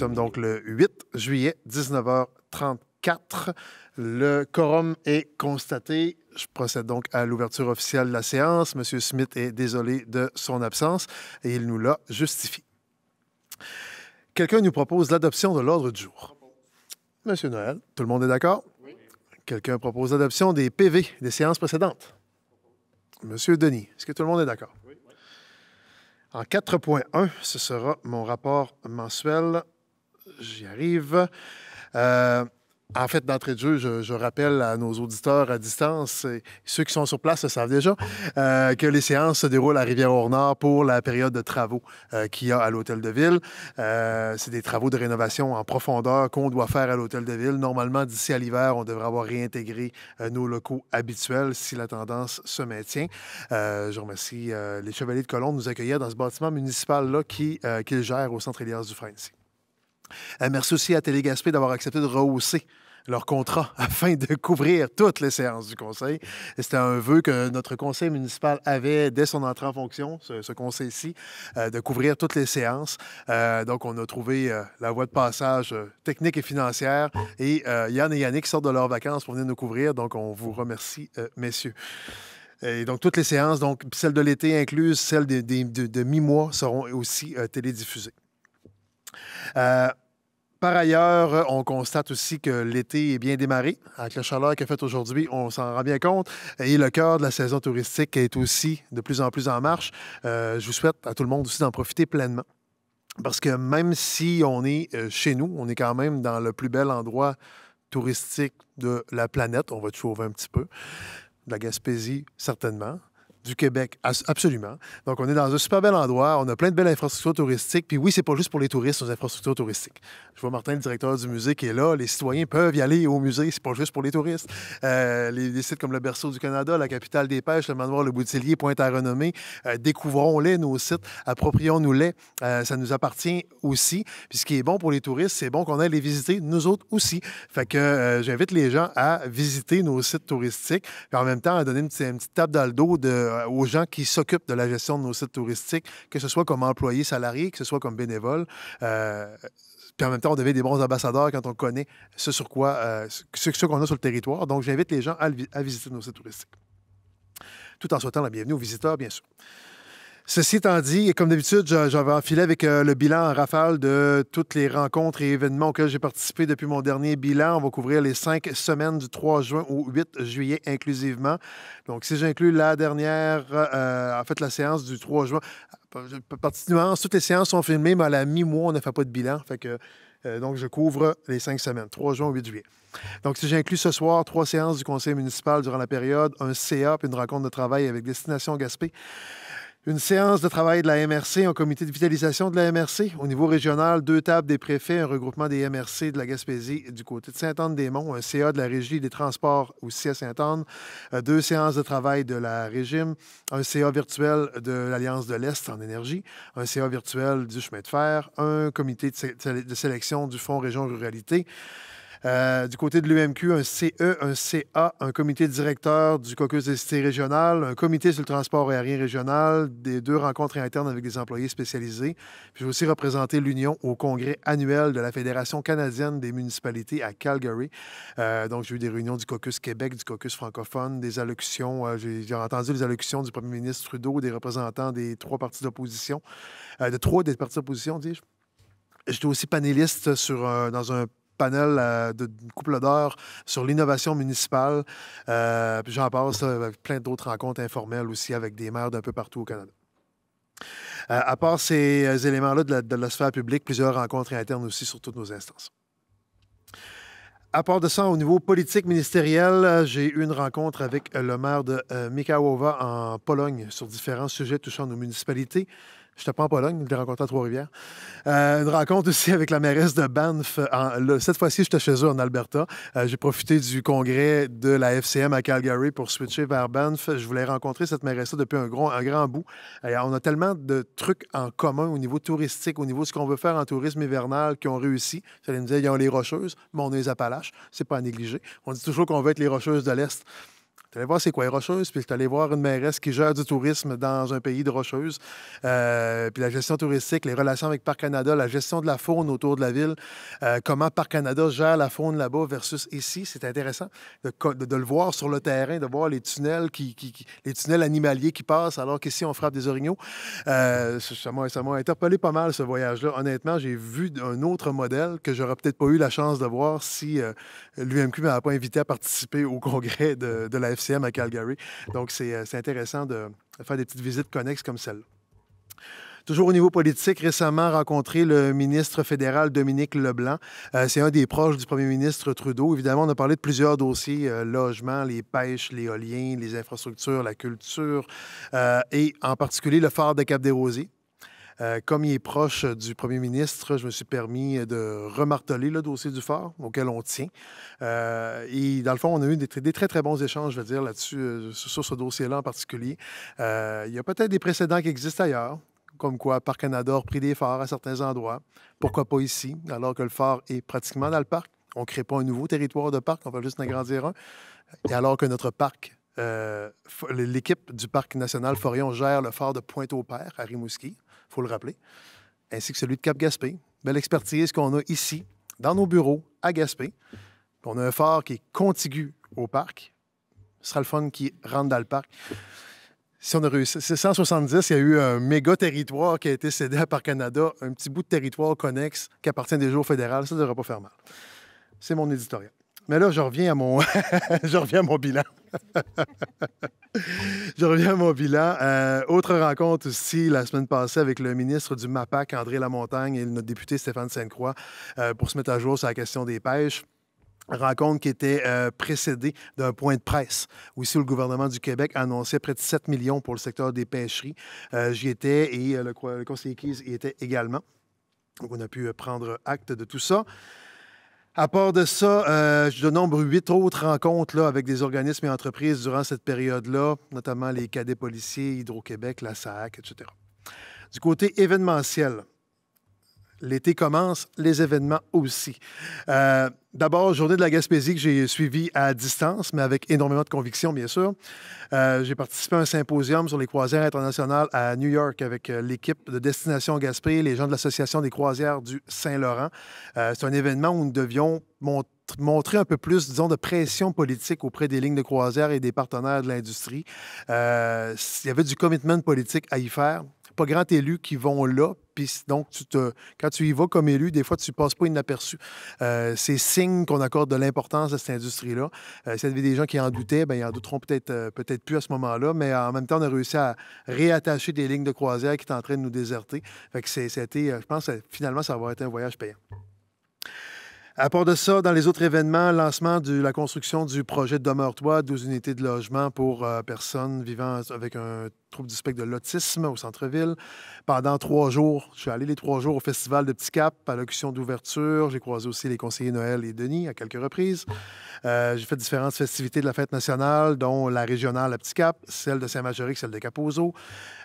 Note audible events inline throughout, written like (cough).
Nous sommes donc le 8 juillet, 19h34. Le quorum est constaté. Je procède donc à l'ouverture officielle de la séance. Monsieur Smith est désolé de son absence et il nous l'a justifié. Quelqu'un nous propose l'adoption de l'ordre du jour. Monsieur Noël, tout le monde est d'accord? Oui. Quelqu'un propose l'adoption des PV des séances précédentes? Monsieur Denis, est-ce que tout le monde est d'accord? En 4.1, ce sera mon rapport mensuel J'y arrive. Euh, en fait, d'entrée de jeu, je, rappelle à nos auditeurs à distance, et ceux qui sont sur place le savent déjà, euh, que les séances se déroulent à rivière ornard pour la période de travaux euh, qu'il y a à l'Hôtel de Ville. c'est des travaux de rénovation en profondeur qu'on doit faire à l'Hôtel de Ville. Normalement, d'ici à l'hiver, on devrait avoir réintégré nos locaux habituels si la tendance se maintient. je remercie les Chevaliers de Colombe de nous accueillir dans ce bâtiment municipal-là qu'ils gèrent au centre du dufresne euh, merci aussi à Télégaspé d'avoir accepté de rehausser leur contrat (laughs) afin de couvrir toutes les séances du conseil. C'était un vœu que notre conseil municipal avait dès son entrée en fonction, ce, conseil-ci, euh, de couvrir toutes les séances. Euh, donc, on a trouvé la voie de passage technique et financière. Et Yann et Yannick sortent de leurs vacances pour venir nous couvrir. Donc, on vous remercie, messieurs. Et donc, toutes les séances, donc celles de l'été incluses, celles de, de mi-mois, seront aussi télédiffusées. Euh, par ailleurs, on constate aussi que l'été est bien démarré. Avec la chaleur qu'a faite aujourd'hui, on s'en rend bien compte. Et le cœur de la saison touristique est aussi de plus en plus en marche. Euh, je vous souhaite à tout le monde aussi d'en profiter pleinement. Parce que même si on est euh, chez nous, on est quand même dans le plus bel endroit touristique de la planète. On va te un petit peu. De la Gaspésie, certainement du Québec, absolument. Donc, on est dans un super bel endroit, on a plein de belles infrastructures touristiques. Puis oui, c'est pas juste pour les touristes, nos infrastructures touristiques. Je vois Martin, le directeur du musée, qui est là. Les citoyens peuvent y aller au musée, c'est pas juste pour les touristes. Euh, les, sites comme le Berceau du Canada, la capitale des pêches, le manoir Le Boutillier, Pointe à Renommée, euh, découvrons-les, nos sites, approprions-nous-les. Euh, ça nous appartient aussi. Puis ce qui est bon pour les touristes, c'est bon qu'on aille les visiter, nous autres aussi. Fait que j'invite les gens à visiter nos sites touristiques, puis en même temps à donner une, une petite tape dans le dos de euh, aux gens qui s'occupent de la gestion de nos sites touristiques, que ce soit comme employés salariés, que ce soit comme bénévoles. Euh, puis en même temps, on devient des bons ambassadeurs quand on connaît ce sur quoi, euh, ce, qu'on a sur le territoire. Donc, j'invite les gens à, à visiter nos sites touristiques. Tout en souhaitant la bienvenue aux visiteurs, bien sûr. Ceci étant dit, comme d'habitude, j'avais enfilé avec euh, le bilan en rafale de toutes les rencontres et événements auxquels j'ai participé depuis mon dernier bilan. On va couvrir les cinq semaines du 3 juin au 8 juillet inclusivement. Donc, si j'inclus la dernière, euh, en fait, la séance du 3 juin, Particulièrement, toutes les séances sont filmées, mais à la mi-mois, on ne fait pas de bilan. Euh, donc, je couvre les cinq semaines, 3 juin au 8 juillet. Donc, si j'inclus ce soir trois séances du conseil municipal durant la période, un CA puis une rencontre de travail avec Destination Gaspé, une séance de travail de la MRC, un comité de vitalisation de la MRC. Au niveau régional, deux tables des préfets, un regroupement des MRC de la Gaspésie du côté de Sainte-Anne-des-Monts, un CA de la Régie des Transports aussi à Sainte-Anne, euh, deux séances de travail de la Régime, un CA virtuel de l'Alliance de l'Est en énergie, un CA virtuel du chemin de fer, un comité de, de sélection du Fonds Région Ruralité. Euh, du côté de l'UMQ, un CE, un CA, un comité directeur du caucus des cités régionales, un comité sur le transport aérien régional, des deux rencontres internes avec des employés spécialisés. j'ai aussi représenté l'Union au congrès annuel de la Fédération canadienne des municipalités à Calgary. Euh, donc, j'ai eu des réunions du caucus Québec, du caucus francophone, des allocutions. Euh, j'ai, entendu les allocutions du premier ministre Trudeau, des représentants des trois partis d'opposition, de trois des partis d'opposition, dis-je. J'étais aussi panéliste sur, dans un panel euh, d'une couple d'heures sur l'innovation municipale. Euh, j'en passe, plein d'autres rencontres informelles aussi avec des maires d'un peu partout au Canada. Euh, à part ces éléments-là de, de, la sphère publique, plusieurs rencontres internes aussi sur toutes nos instances. À part de ça, au niveau politique ministériel, j'ai eu une rencontre avec le maire de Mikawowa en Pologne sur différents sujets touchant nos municipalités. Je n'étais pas en Pologne, je l'ai rencontré à Trois-Rivières. Euh, une rencontre aussi avec la mairesse de Banff. cette fois-ci, j'étais chez eux en Alberta. Euh, j'ai profité du congrès de la FCM à Calgary pour switcher vers Banff. Je voulais rencontrer cette mairesse depuis un, gros, un grand bout. on a tellement de trucs en commun au niveau touristique, au niveau de ce qu'on veut faire en tourisme hivernal qui ont réussi. Ça me dire, ils ont les Rocheuses, mais on est les Appalaches. C'est pas à négliger. On dit toujours qu'on veut être les Rocheuses de l'Est. Tu allais voir c'est quoi les rocheuses, puis tu allais voir une mairesse qui gère du tourisme dans un pays de rocheuses. Euh, puis la gestion touristique, les relations avec Parc Canada, la gestion de la faune autour de la ville, euh, comment Parc Canada gère la faune là-bas versus ici. C'est intéressant de, de, le voir sur le terrain, de voir les tunnels, qui, qui, les tunnels animaliers qui passent, alors qu'ici, on frappe des orignaux. Euh, ça m'a interpellé pas mal, ce voyage-là. Honnêtement, j'ai vu un autre modèle que j'aurais peut-être pas eu la chance de voir si l'UMQ ne m'avait pas invité à participer au congrès de, de la à Calgary. Donc, euh, c'est intéressant de faire des petites visites connexes comme celle-là. Toujours au niveau politique, récemment rencontré le ministre fédéral Dominique Leblanc. Euh, c'est un des proches du premier ministre Trudeau. Évidemment, on a parlé de plusieurs dossiers euh, logements, logement, les pêches, l'éolien, les infrastructures, la culture et en particulier le phare de Cap-des-Rosiers. Euh, comme il est proche du premier ministre, je me suis permis de remarteler le dossier du fort auquel on tient. Euh, et dans le fond, on a eu des, très, très bons échanges, je veux dire, là-dessus, euh, sur ce dossier-là en particulier. il y a peut-être des précédents qui existent ailleurs comme quoi Parc Canada a pris des forts à certains endroits. Pourquoi pas ici, alors que le fort est pratiquement dans le parc? On ne crée pas un nouveau territoire de parc, on va juste en agrandir un. Et alors que notre parc, l'équipe du Parc national Forion gère le phare de Pointe-au-Père à Rimouski il faut le rappeler, ainsi que celui de Cap-Gaspé. Belle expertise qu'on a ici, dans nos bureaux, à Gaspé. On a un phare qui est contigu au parc. Ce sera le fun qui rentre dans le parc. Si on a réussi, c'est 170, il y a eu un méga territoire qui a été cédé à Canada, un petit bout de territoire connexe qui appartient déjà au fédéral. Ça ne devrait pas faire mal. C'est mon éditorial. Mais là, je reviens à mon, je reviens mon bilan. je reviens à mon bilan. (laughs) Euh, autre rencontre aussi la semaine passée avec le ministre du MAPAC, André Lamontagne, et notre député Stéphane Sainte-Croix euh, pour se mettre à jour sur la question des pêches rencontre qui était euh, précédée d'un point de presse. Aussi, le gouvernement du Québec annonçait près de 7 millions pour le secteur des pêcheries. J'y étais et le, conseiller y était également. Donc, on a pu prendre acte de tout ça. À part de ça, euh, je je nombre huit autres rencontres là, avec des organismes et entreprises durant cette période-là, notamment les cadets policiers, Hydro-Québec, la SAC, etc. Du côté événementiel, L'été commence, les événements aussi. Euh, d'abord, journée de la Gaspésie que j'ai suivie à distance, mais avec énormément de conviction, bien sûr. Euh, j'ai participé à un symposium sur les croisières internationales à New York avec euh, l'équipe de Destination Gaspé, les gens de l'Association des croisières du Saint-Laurent. C'est un événement où nous devions monter montrer un peu plus, disons, de pression politique auprès des lignes de croisière et des partenaires de l'industrie. Euh, il y avait du commitment politique à y faire. Pas grand élu qui vont là, puis donc, tu te, quand tu y vas comme élu, des fois, tu ne passes pas inaperçu. Euh, c'est signe qu'on accorde de l'importance à cette industrie-là. Euh, s'il y avait des gens qui en doutaient, bien, ils en douteront peut-être euh, peut-être plus à ce moment-là, mais en même temps, on a réussi à réattacher des lignes de croisière qui étaient en train de nous déserter. Fait que c'était, euh, je pense, finalement, ça va être un voyage payant. À part de ça, dans les autres événements, lancement de la construction du projet de Demeure-toi, 12 unités de logement pour euh, personnes vivant avec un Troupe du spectre de l'autisme au centre-ville. Pendant trois jours, je suis allé les trois jours au festival de Petit Cap, à l'occasion d'ouverture. J'ai croisé aussi les conseillers Noël et Denis à quelques reprises. Euh, j'ai fait différentes festivités de la fête nationale, dont la régionale à Petit Cap, celle de Saint-Majoric, celle de Capozo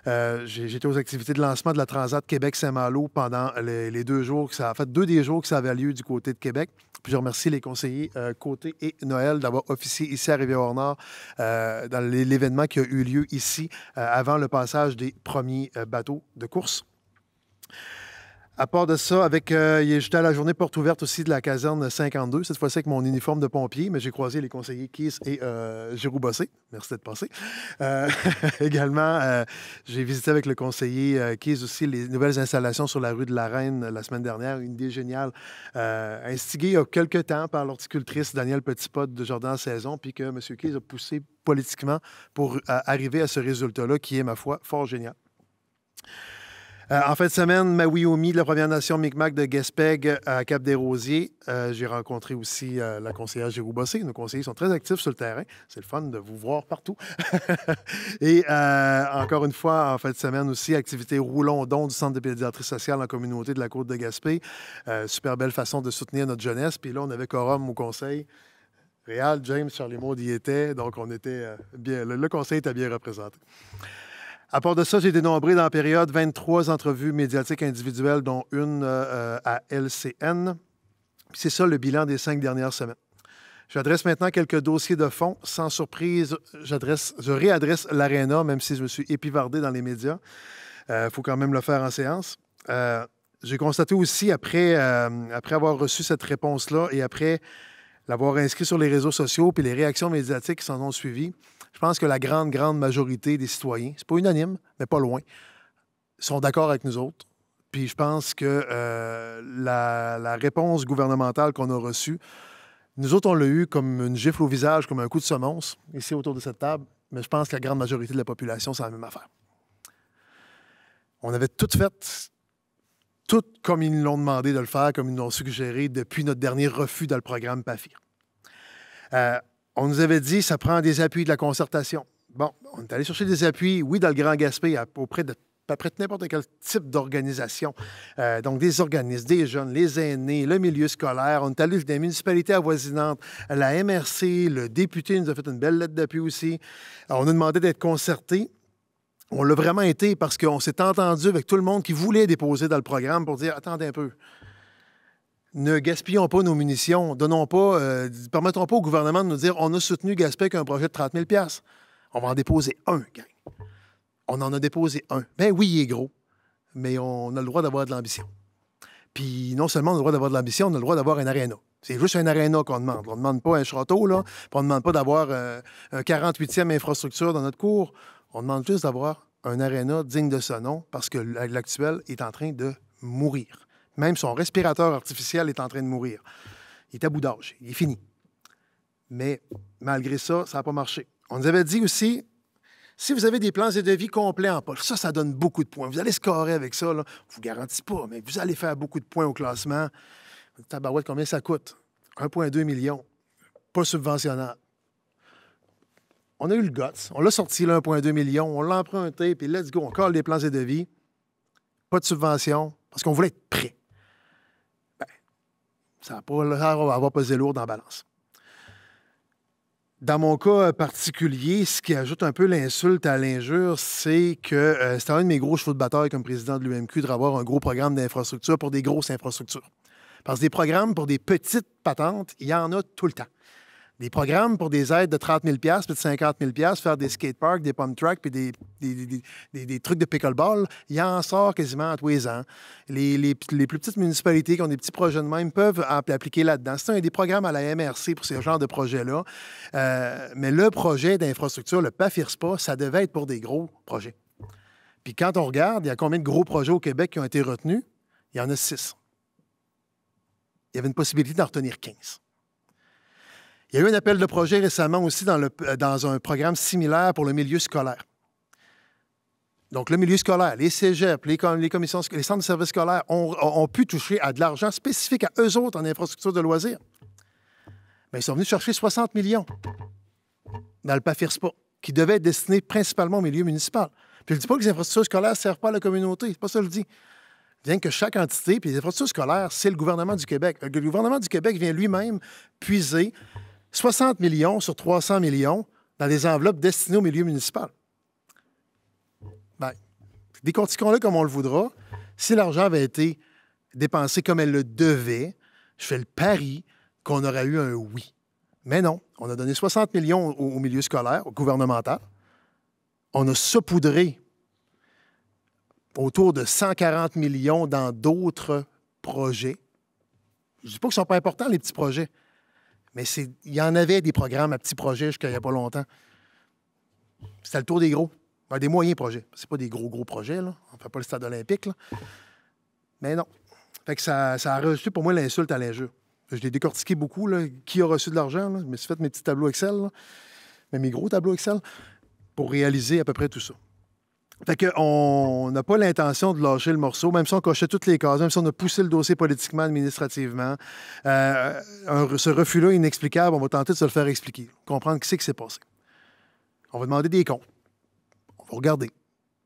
euh, J'étais aux activités de lancement de la Transat Québec-Saint-Malo pendant les, deux jours que ça a fait, deux des jours que ça avait lieu du côté de Québec. Puis je remercie les conseillers euh, Côté et Noël d'avoir officié ici à Rivière-Nord dans l'événement qui a eu lieu ici à avant le passage des premiers euh, bateaux de course? À part de ça, avec, euh, j'étais à la journée porte ouverte aussi de la caserne 52, cette fois-ci avec mon uniforme de pompier, mais j'ai croisé les conseillers Kiss et euh, Giroud Bossé. Merci d'être passé. Euh, (laughs) également, euh, j'ai visité avec le conseiller Kiss aussi les nouvelles installations sur la rue de la Reine la semaine dernière. Une idée géniale, instiguée il y a quelques temps par l'horticultrice Danielle Petitpot de jardin Saison, puis que M. Kiss a poussé politiquement pour arriver à ce résultat-là qui est, ma foi, fort génial. Euh, en fin de semaine, de la Première Nation Micmac de Gaspeg euh, à Cap-des-Rosiers. Euh, j'ai rencontré aussi la conseillère Giroux Bossé. Nos conseillers sont très actifs sur le terrain. C'est le fun de vous voir partout. (laughs) Et encore une fois, en fin de semaine aussi, activité Roulon-Don du Centre de pédiatrie sociale en communauté de la Côte de Gaspé. super belle façon de soutenir notre jeunesse. Puis là, on avait quorum au conseil. Réal, James, Charlie Maud y était, donc on était bien. le conseil était bien représenté. À part de ça, j'ai dénombré dans la période 23 entrevues médiatiques individuelles, dont une euh, euh, à LCN. C'est ça le bilan des cinq dernières semaines. J'adresse maintenant quelques dossiers de fond. Sans surprise, j'adresse, je réadresse l'ARENA, même si je me suis épivardé dans les médias. Il euh, faut quand même le faire en séance. j'ai constaté aussi, après, après avoir reçu cette réponse-là et après l'avoir inscrit sur les réseaux sociaux puis les réactions médiatiques qui s'en ont suivies, je pense que la grande, grande majorité des citoyens, c'est pas unanime, mais pas loin, sont d'accord avec nous autres. Puis je pense que euh, la, réponse gouvernementale qu'on a reçue, nous autres, on l'a eu comme une gifle au visage, comme un coup de semonce, ici autour de cette table, mais je pense que la grande majorité de la population, c'est la même affaire. On avait tout fait, tout comme ils nous l'ont demandé de le faire, comme ils nous l'ont suggéré depuis notre dernier refus dans le programme PAFIR. Euh, on nous avait dit ça prend des appuis de la concertation. Bon, on est allé chercher des appuis, oui, dans le Grand Gaspé, auprès de n'importe quel type d'organisation. Euh, donc, des organismes, des jeunes, les aînés, le milieu scolaire. On est allé des municipalités avoisinantes, la MRC, le député nous a fait une belle lettre d'appui aussi. on a demandé d'être concertés. On l'a vraiment été parce qu'on s'est entendu avec tout le monde qui voulait déposer dans le programme pour dire attendez un peu ne gaspillons pas nos munitions, donnons pas, euh, permettons pas au gouvernement de nous dire on a soutenu avec un projet de 30 000 On va en déposer un, gang. On en a déposé un. Ben oui, il est gros, mais on a le droit d'avoir de l'ambition. Puis non seulement on a le droit d'avoir de l'ambition, on a le droit d'avoir un aréna. C'est juste un aréna qu'on demande. On ne demande pas un château, là, puis on ne demande pas d'avoir euh, un 48e infrastructure dans notre cours. On demande juste d'avoir un aréna digne de ce nom parce que l'actuel est en train de mourir. Même son respirateur artificiel est en train de mourir. Il est à bout d'âge. Il est fini. Mais malgré ça, ça n'a pas marché. On nous avait dit aussi, si vous avez des plans et devis complets en poche, ça, ça donne beaucoup de points. Vous allez scorer avec ça. je ne vous garantis pas, mais vous allez faire beaucoup de points au classement. Tabarouette, combien ça coûte? 1,2 million. Pas subventionnable. On a eu le GOTS. On l'a sorti, là, 1,2 million. On l'a emprunté, puis let's go. On colle les plans et devis. Pas de subvention, parce qu'on voulait être prêt. Ça va pas l'air d'avoir pesé lourd dans la balance. Dans mon cas euh, particulier, ce qui ajoute un peu l'insulte à l'injure, c'est que euh, c'est un de mes gros chevaux de bataille comme président de l'UMQ d'avoir un gros programme d'infrastructure pour des grosses infrastructures. Parce que des programmes pour des petites patentes, il y en a tout le temps des programmes pour des aides de 30 000 puis de 50 000 faire des skateparks, des pump tracks, puis des, des, des, des, trucs de pickleball, il en sort quasiment tous les ans. Les, plus petites municipalités qui ont des petits projets de même peuvent appliquer là-dedans. C'est un des programmes à la MRC pour ce genre de projet-là. Euh, mais le projet d'infrastructure, le PAFIRSPA, ça devait être pour des gros projets. Puis quand on regarde, il y a combien de gros projets au Québec qui ont été retenus? Il y en a six. Il y avait une possibilité d'en retenir 15. Il y a eu un appel de projet récemment aussi euh, dans, un programme similaire pour le milieu scolaire. Donc, le milieu scolaire, les cégeps, les, les commissions, les centres de services scolaires ont, pu toucher à de l'argent spécifique à eux autres en infrastructure de loisirs. Mais ils sont venus chercher 60 millions dans le PAFIRSPA, qui devait être destiné principalement au milieu municipal. Puis je ne dis pas que les infrastructures scolaires ne servent pas à la communauté, c'est pas ça que je dis. Bien que chaque entité, puis les infrastructures scolaires, c'est le gouvernement du Québec. Euh, le gouvernement du Québec vient lui-même puiser 60 millions sur 300 millions dans des enveloppes destinées au milieu municipal. Bien, décortiquons-le comme on le voudra. Si l'argent avait été dépensé comme elle le devait, je fais le pari qu'on aurait eu un oui. Mais non, on a donné 60 millions au, milieu scolaire, au gouvernemental. On a saupoudré autour de 140 millions dans d'autres projets. Je ne dis pas que ce ne sont pas importants, les petits projets, mais il y en avait des programmes à petits projets jusqu'à il n'y a pas longtemps. C'était le tour des gros. Ben, des moyens projets. C'est pas des gros, gros projets. Là. On fait pas le stade olympique. Mais non. Fait que ça, ça a reçu pour moi l'insulte à l'injeu. Je l'ai décortiqué beaucoup. Qui a reçu de l'argent? Je me suis fait mes petits tableaux Excel, mes gros tableaux Excel, pour réaliser à peu près tout ça. Fait qu'on n'a pas l'intention de lâcher le morceau, même si on cochait toutes les cases, même si on a poussé le dossier politiquement, administrativement. Euh, ce refus-là inexplicable, on va tenter de se le faire expliquer, comprendre qui c'est qui s'est passé. On va demander des comptes. On va regarder.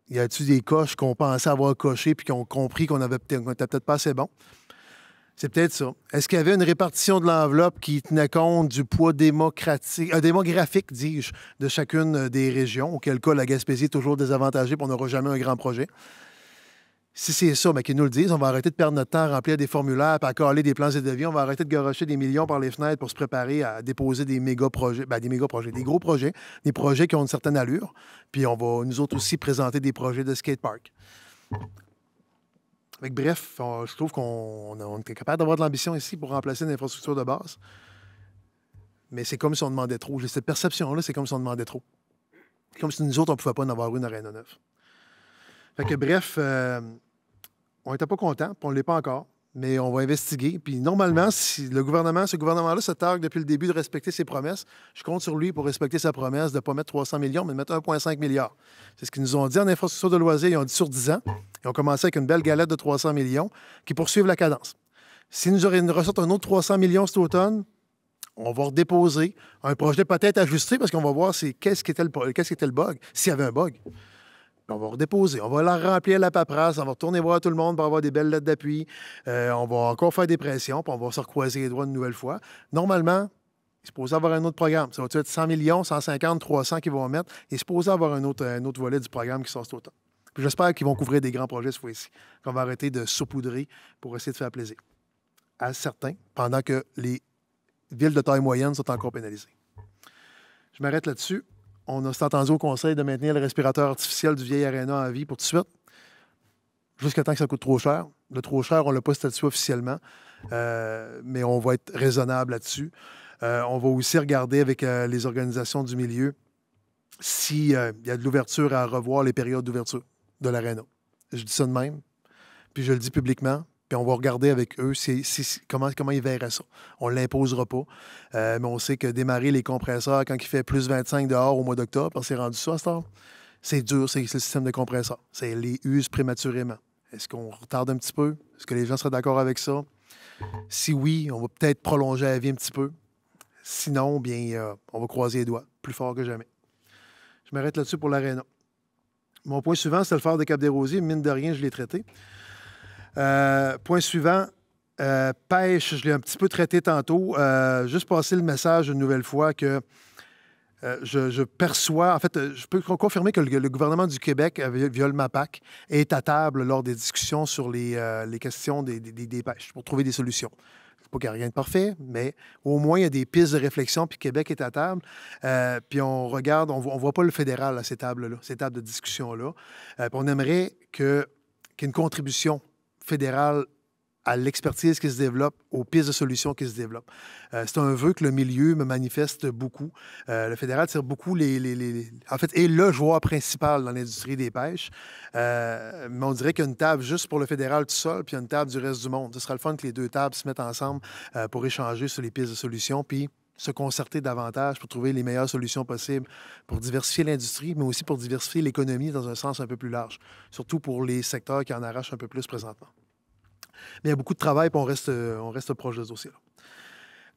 Y a-t-il des coches qu'on pensait avoir cochées puis qu'on compris qu'on n'était peut-être pas assez bon? C'est peut-être ça. Est-ce qu'il y avait une répartition de l'enveloppe qui tenait compte du poids démocratique, euh, démographique, dis-je, de chacune euh, des régions, auquel cas la Gaspésie est toujours désavantagée et on n'aura jamais un grand projet? Si c'est ça, mais ben, qu'ils nous le disent, on va arrêter de perdre notre temps à remplir des formulaires, à coller des plans et de devis. on va arrêter de garocher des millions par les fenêtres pour se préparer à déposer des méga projets, ben, des méga projets, des gros projets, des projets qui ont une certaine allure, puis on va nous autres aussi présenter des projets de skatepark bref, je trouve qu'on est capable d'avoir de l'ambition ici pour remplacer une infrastructure de base. Mais c'est comme si on demandait trop. J'ai cette perception-là, c'est comme si on demandait trop. Comme si nous autres, on ne pouvait pas en avoir une Arena 9. Fait que bref, euh, on n'était pas content, puis on ne l'est pas encore mais on va investiguer. Puis normalement, si le gouvernement, ce gouvernement-là se targue depuis le début de respecter ses promesses, je compte sur lui pour respecter sa promesse de ne pas mettre 300 millions, mais de mettre 1,5 milliard. C'est ce qu'ils nous ont dit en infrastructure de loisirs. Ils ont dit sur 10 ans. Ils ont commencé avec une belle galette de 300 millions qui poursuivent la cadence. S'ils nous, une ressortent un autre 300 millions cet automne, on va redéposer un projet peut-être ajusté parce qu'on va voir qu'est-ce qui, était le bug, s'il y avait un bug on va redéposer, on va la remplir la paperasse, on va retourner voir tout le monde pour avoir des belles lettres d'appui, euh, on va encore faire des pressions, on va se recroiser les doigts une nouvelle fois. Normalement, il se supposé avoir un autre programme. Ça va être 100 millions, 150, 300 qu'ils vont mettre. Il est supposé avoir un autre, volet du programme qui sort autant. J'espère qu'ils vont couvrir des grands projets cette fois-ci, qu'on va arrêter de saupoudrer pour essayer de faire plaisir à certains, pendant que les villes de taille moyenne sont encore pénalisées. Je m'arrête là-dessus on s'est entendu au conseil de maintenir le respirateur artificiel du vieil Arena en vie pour tout de suite, jusqu'à temps que ça coûte trop cher. Le trop cher, on ne l'a pas statué officiellement, euh, mais on va être raisonnable là-dessus. Euh, on va aussi regarder avec euh, les organisations du milieu s'il y a de l'ouverture à revoir les périodes d'ouverture de l'aréna. Je dis ça de même, puis je le dis publiquement, puis on va regarder avec eux comment, comment ils verraient ça. On ne l'imposera pas. Euh, mais on sait que démarrer les compresseurs quand il fait plus 25 dehors au mois d'octobre, parce c'est rendu ça c'est dur, c'est le système de compresseurs. C'est les use prématurément. Est-ce qu'on retarde un petit peu? Est-ce que les gens seraient d'accord avec ça? Si oui, on va peut-être prolonger la vie un petit peu. Sinon, bien, euh, on va croiser les doigts, plus fort que jamais. Je m'arrête là-dessus pour l'aréna. Mon point suivant, c'est le phare de Cap-des-Rosiers. Mine de rien, je l'ai traité. Euh, point suivant. Euh, pêche, je l'ai un petit peu traité tantôt. Euh, juste passer le message une nouvelle fois que euh, je, perçois, en fait, je peux confirmer que le, gouvernement du Québec, via le MAPAC, est à table lors des discussions sur les, questions des, pêches pour trouver des solutions. Pas qu'il n'y a rien de parfait, mais au moins, il y a des pistes de réflexion, puis Québec est à table. puis on regarde, on ne voit pas le fédéral à ces tables-là, ces tables de discussion-là. on aimerait qu'il une contribution fédéral à l'expertise qui se développe, aux pistes de solutions qui se développent. Euh, c'est un vœu que le milieu me manifeste beaucoup. Euh, le fédéral tire beaucoup les, En fait, est le joueur principal dans l'industrie des pêches. Euh, mais on dirait qu'il y a une table juste pour le fédéral tout seul, puis il y a une table du reste du monde. Ce sera le fun que les deux tables se mettent ensemble pour échanger sur les pistes de solutions, puis se concerter davantage pour trouver les meilleures solutions possibles pour diversifier l'industrie, mais aussi pour diversifier l'économie dans un sens un peu plus large, surtout pour les secteurs qui en arrachent un peu plus présentement. Mais il y a beaucoup de travail, puis on reste, euh, proche de ce dossier-là.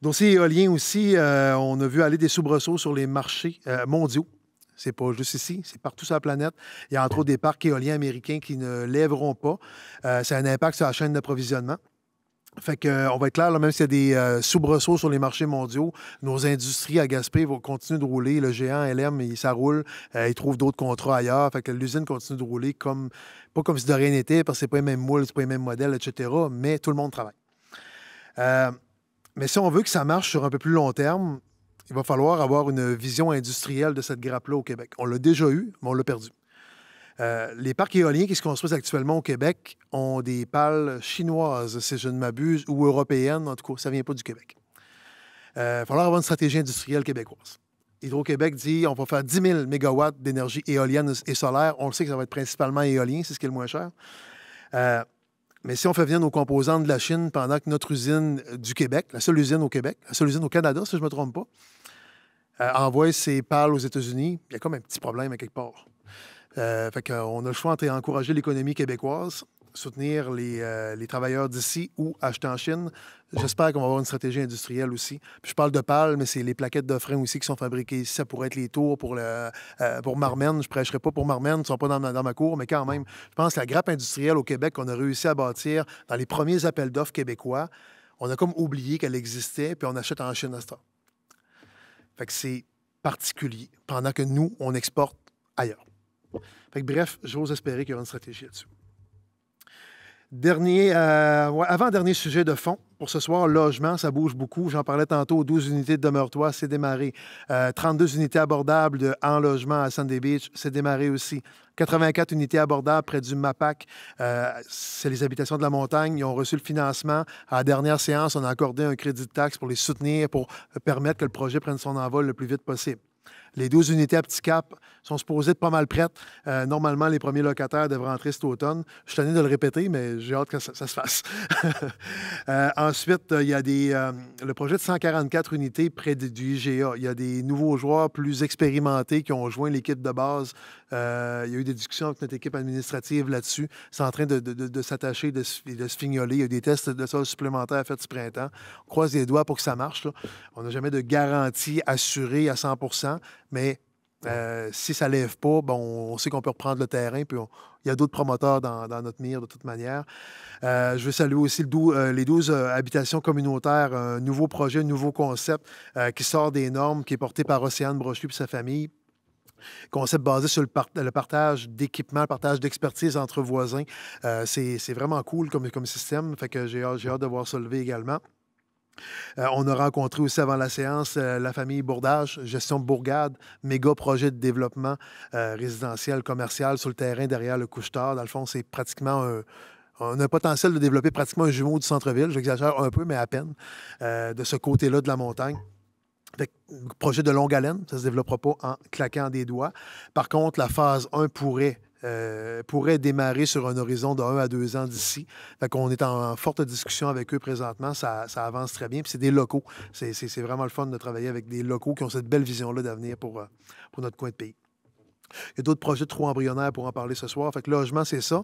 Dossier éolien aussi, euh, on a vu aller des soubresauts sur les marchés mondiaux. Euh, mondiaux. C'est pas juste ici, c'est partout sur la planète. Il y a entre autres des parcs éoliens américains qui ne lèveront pas. C'est ça a un impact sur la chaîne d'approvisionnement. Fait que, euh, on va être clair, là, même s'il y a des euh, soubresauts sur les marchés mondiaux, nos industries à Gaspé vont continuer de rouler. Le géant LM, il, ça roule. Euh, il trouve d'autres contrats ailleurs. Fait que l'usine continue de rouler comme, pas comme si de rien n'était, parce que c'est pas les mêmes moules, c'est pas les mêmes modèles, etc. Mais tout le monde travaille. mais si on veut que ça marche sur un peu plus long terme, il va falloir avoir une vision industrielle de cette grappe-là au Québec. On l'a déjà eu, mais on l'a perdu. Euh, les parcs éoliens qui se construisent actuellement au Québec ont des pales chinoises, si je ne m'abuse, ou européennes, en tout cas, ça ne vient pas du Québec. Euh, il va falloir avoir une stratégie industrielle québécoise. Hydro-Québec dit on va faire 10 000 MW d'énergie éolienne et solaire. On le sait que ça va être principalement éolien, c'est ce qui est le moins cher. Euh, mais si on fait venir nos composants de la Chine pendant que notre usine du Québec, la seule usine au Québec, la seule usine au Canada, si je ne me trompe pas, envoie ses pales aux États-Unis, il y a comme un petit problème à quelque part. Euh, on a le choix entre encourager l'économie québécoise, soutenir euh, les, travailleurs d'ici ou acheter en Chine. J'espère qu'on va avoir une stratégie industrielle aussi. je parle de pales, mais c'est les plaquettes de frein aussi qui sont fabriquées ici. Ça pourrait être les tours pour, le, euh, pour Marmen. Je prêcherai pas pour Marmen, ils ne sont pas dans, ma cour, mais quand même, je pense que la grappe industrielle au Québec qu'on a réussi à bâtir dans les premiers appels d'offres québécois, on a comme oublié qu'elle existait, puis on achète en Chine à ce Fait que c'est particulier, pendant que nous, on exporte ailleurs bref, j'ose espérer qu'il y aura une stratégie là-dessus. Dernier, euh, avant-dernier sujet de fond pour ce soir, logement, ça bouge beaucoup. J'en parlais tantôt, 12 unités de demeure-toi, c'est démarré. 32 euh, unités abordables en logement à Sandy Beach, c'est démarré aussi. 84 unités abordables près du MAPAC, euh, c'est les habitations de la montagne. Ils ont reçu le financement. À la dernière séance, on a accordé un crédit de taxe pour les soutenir, pour permettre que le projet prenne son envol le plus vite possible. Les 12 unités à petit cap sont supposées être pas mal prêtes. Euh, normalement, les premiers locataires devraient entrer cet automne. Je suis de le répéter, mais j'ai hâte que ça, se fasse. (laughs) Euh, ensuite, euh, il y a des, le projet de 144 unités près du IGA. Il y a des nouveaux joueurs plus expérimentés qui ont rejoint l'équipe de base. il y a eu des discussions avec notre équipe administrative là-dessus. C'est en train de, de, de s'attacher de, se fignoler. Il y a eu des tests de sol supplémentaires faits ce printemps. On croise les doigts pour que ça marche. On n'a jamais de garantie assurée à 100 mais euh, si ça ne lève pas, bon, on sait qu'on peut reprendre le terrain, puis il y a d'autres promoteurs dans, notre mire de toute manière. Euh, je veux saluer aussi euh, les 12 habitations communautaires, un nouveau projet, un nouveau concept qui sort des normes, qui est porté par Océane Brochu et sa famille. Concept basé sur le, partage d'équipement, le partage d'expertise entre voisins. C'est vraiment cool comme, système, fait que j'ai hâte de voir ça lever également. Euh, on a rencontré aussi avant la séance euh, la famille Bourdage, gestion Bourgade, méga projet de développement euh, résidentiel, commercial sur le terrain derrière le Couche-Tard. Dans le fond, pratiquement on a le potentiel de développer pratiquement un jumeau du centre-ville, j'exagère un peu, mais à peine, de ce côté-là de la montagne. projet de longue haleine, ça ne se développera pas en claquant des doigts. Par contre, la phase 1 pourrait euh, pourrait démarrer sur un horizon de 1 à 2 ans d'ici. Fait qu'on est en, forte discussion avec eux présentement. Ça, avance très bien. c'est des locaux. C'est vraiment le fun de travailler avec des locaux qui ont cette belle vision-là d'avenir pour, euh, notre coin de pays. Il y a d'autres projets trop embryonnaires pour en parler ce soir. Fait que logement, c'est ça.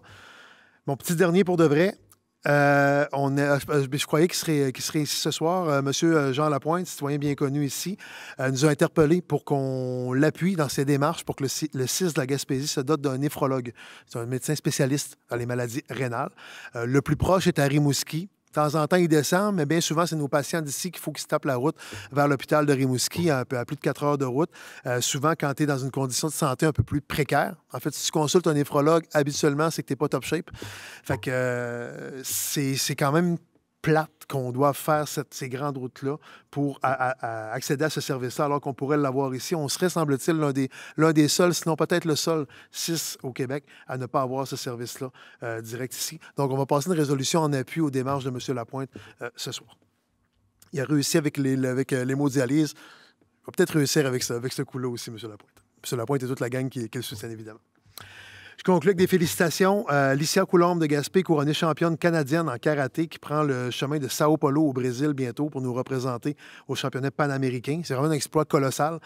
Mon petit dernier pour de vrai, euh, on euh, je, croyais qu'il serait, ici ce soir. Euh, monsieur Jean Lapointe, citoyen bien connu ici, nous a interpellés pour qu'on l'appuie dans ses démarches pour que le, le, de la Gaspésie se dote d'un néphrologue. C'est un médecin spécialiste dans les maladies rénales. le plus proche est à Rimouski de temps en temps, ils descendent, mais bien souvent, c'est nos patients d'ici qu'il faut qu'ils tapent la route vers l'hôpital de Rimouski à, à, plus de 4 heures de route. Euh, souvent, quand tu es dans une condition de santé un peu plus précaire. En fait, si tu consultes un néphrologue, habituellement, c'est que tu n'es pas top shape. Fait que euh, c'est quand même plate qu'on doit faire ces grandes routes-là pour accéder à ce service-là, alors qu'on pourrait l'avoir ici. On serait, semble-t-il, l'un des, l'un des seuls, sinon peut-être le seul six au Québec à ne pas avoir ce service-là euh, direct ici. Donc, on va passer une résolution en appui aux démarches de M. Lapointe euh, ce soir. Il a réussi avec, les, avec euh, les l'hémodialyse. Il va peut-être réussir avec, avec ce coup-là aussi, M. Lapointe. M. Lapointe et toute la gang qui, qui le soutient, évidemment. Je conclue avec des félicitations. à Licia Coulombe de Gaspé, couronnée championne canadienne en karaté, qui prend le chemin de Sao Paulo au Brésil bientôt pour nous représenter au championnat panaméricain. C'est vraiment un exploit colossal.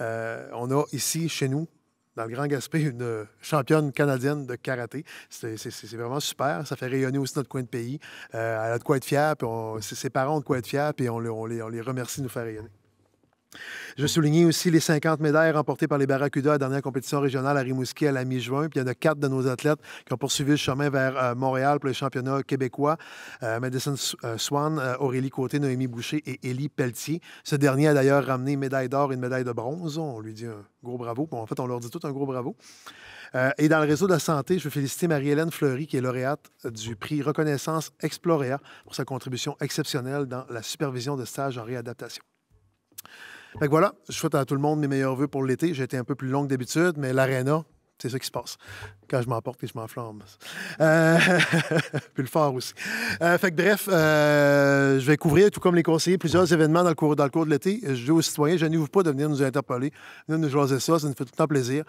Euh, on a ici, chez nous, dans le Grand Gaspé, une championne canadienne de karaté. C'est vraiment super. Ça fait rayonner aussi notre coin de pays. Euh, elle a de quoi être fière, puis ses parents ont de quoi être fiers, puis on les remercie de nous faire rayonner. Je soulignais aussi les 50 médailles remportées par les Barracudas à la dernière compétition régionale à Rimouski à la mi-juin. Puis il y en a quatre de nos athlètes qui ont poursuivi le chemin vers euh, Montréal pour les championnats québécois. Euh, Madison euh, Swan, Aurélie Côté, Noémie Boucher et Élie Pelletier. Ce dernier a d'ailleurs ramené une médaille d'or et une médaille de bronze. On lui dit un gros bravo. en fait, on leur dit tout un gros bravo. et dans le réseau de la santé, je veux féliciter Marie-Hélène Fleury, qui est lauréate du prix Reconnaissance Explorer, pour sa contribution exceptionnelle dans la supervision de stages en réadaptation. Fait voilà, je souhaite à tout le monde mes meilleurs voeux pour l'été. J'ai été un peu plus long d'habitude, mais l'aréna... C'est ça qui se passe quand je m'emporte et je m'enflamme. Euh, (laughs) puis le fort aussi. Euh, fait que bref, euh, je vais couvrir, tout comme les conseillers, plusieurs événements dans le cours, dans de l'été. Je dis aux citoyens, je vous pas de venir nous interpeller, Nous, nous jaser ça, ça nous fait tout le temps plaisir.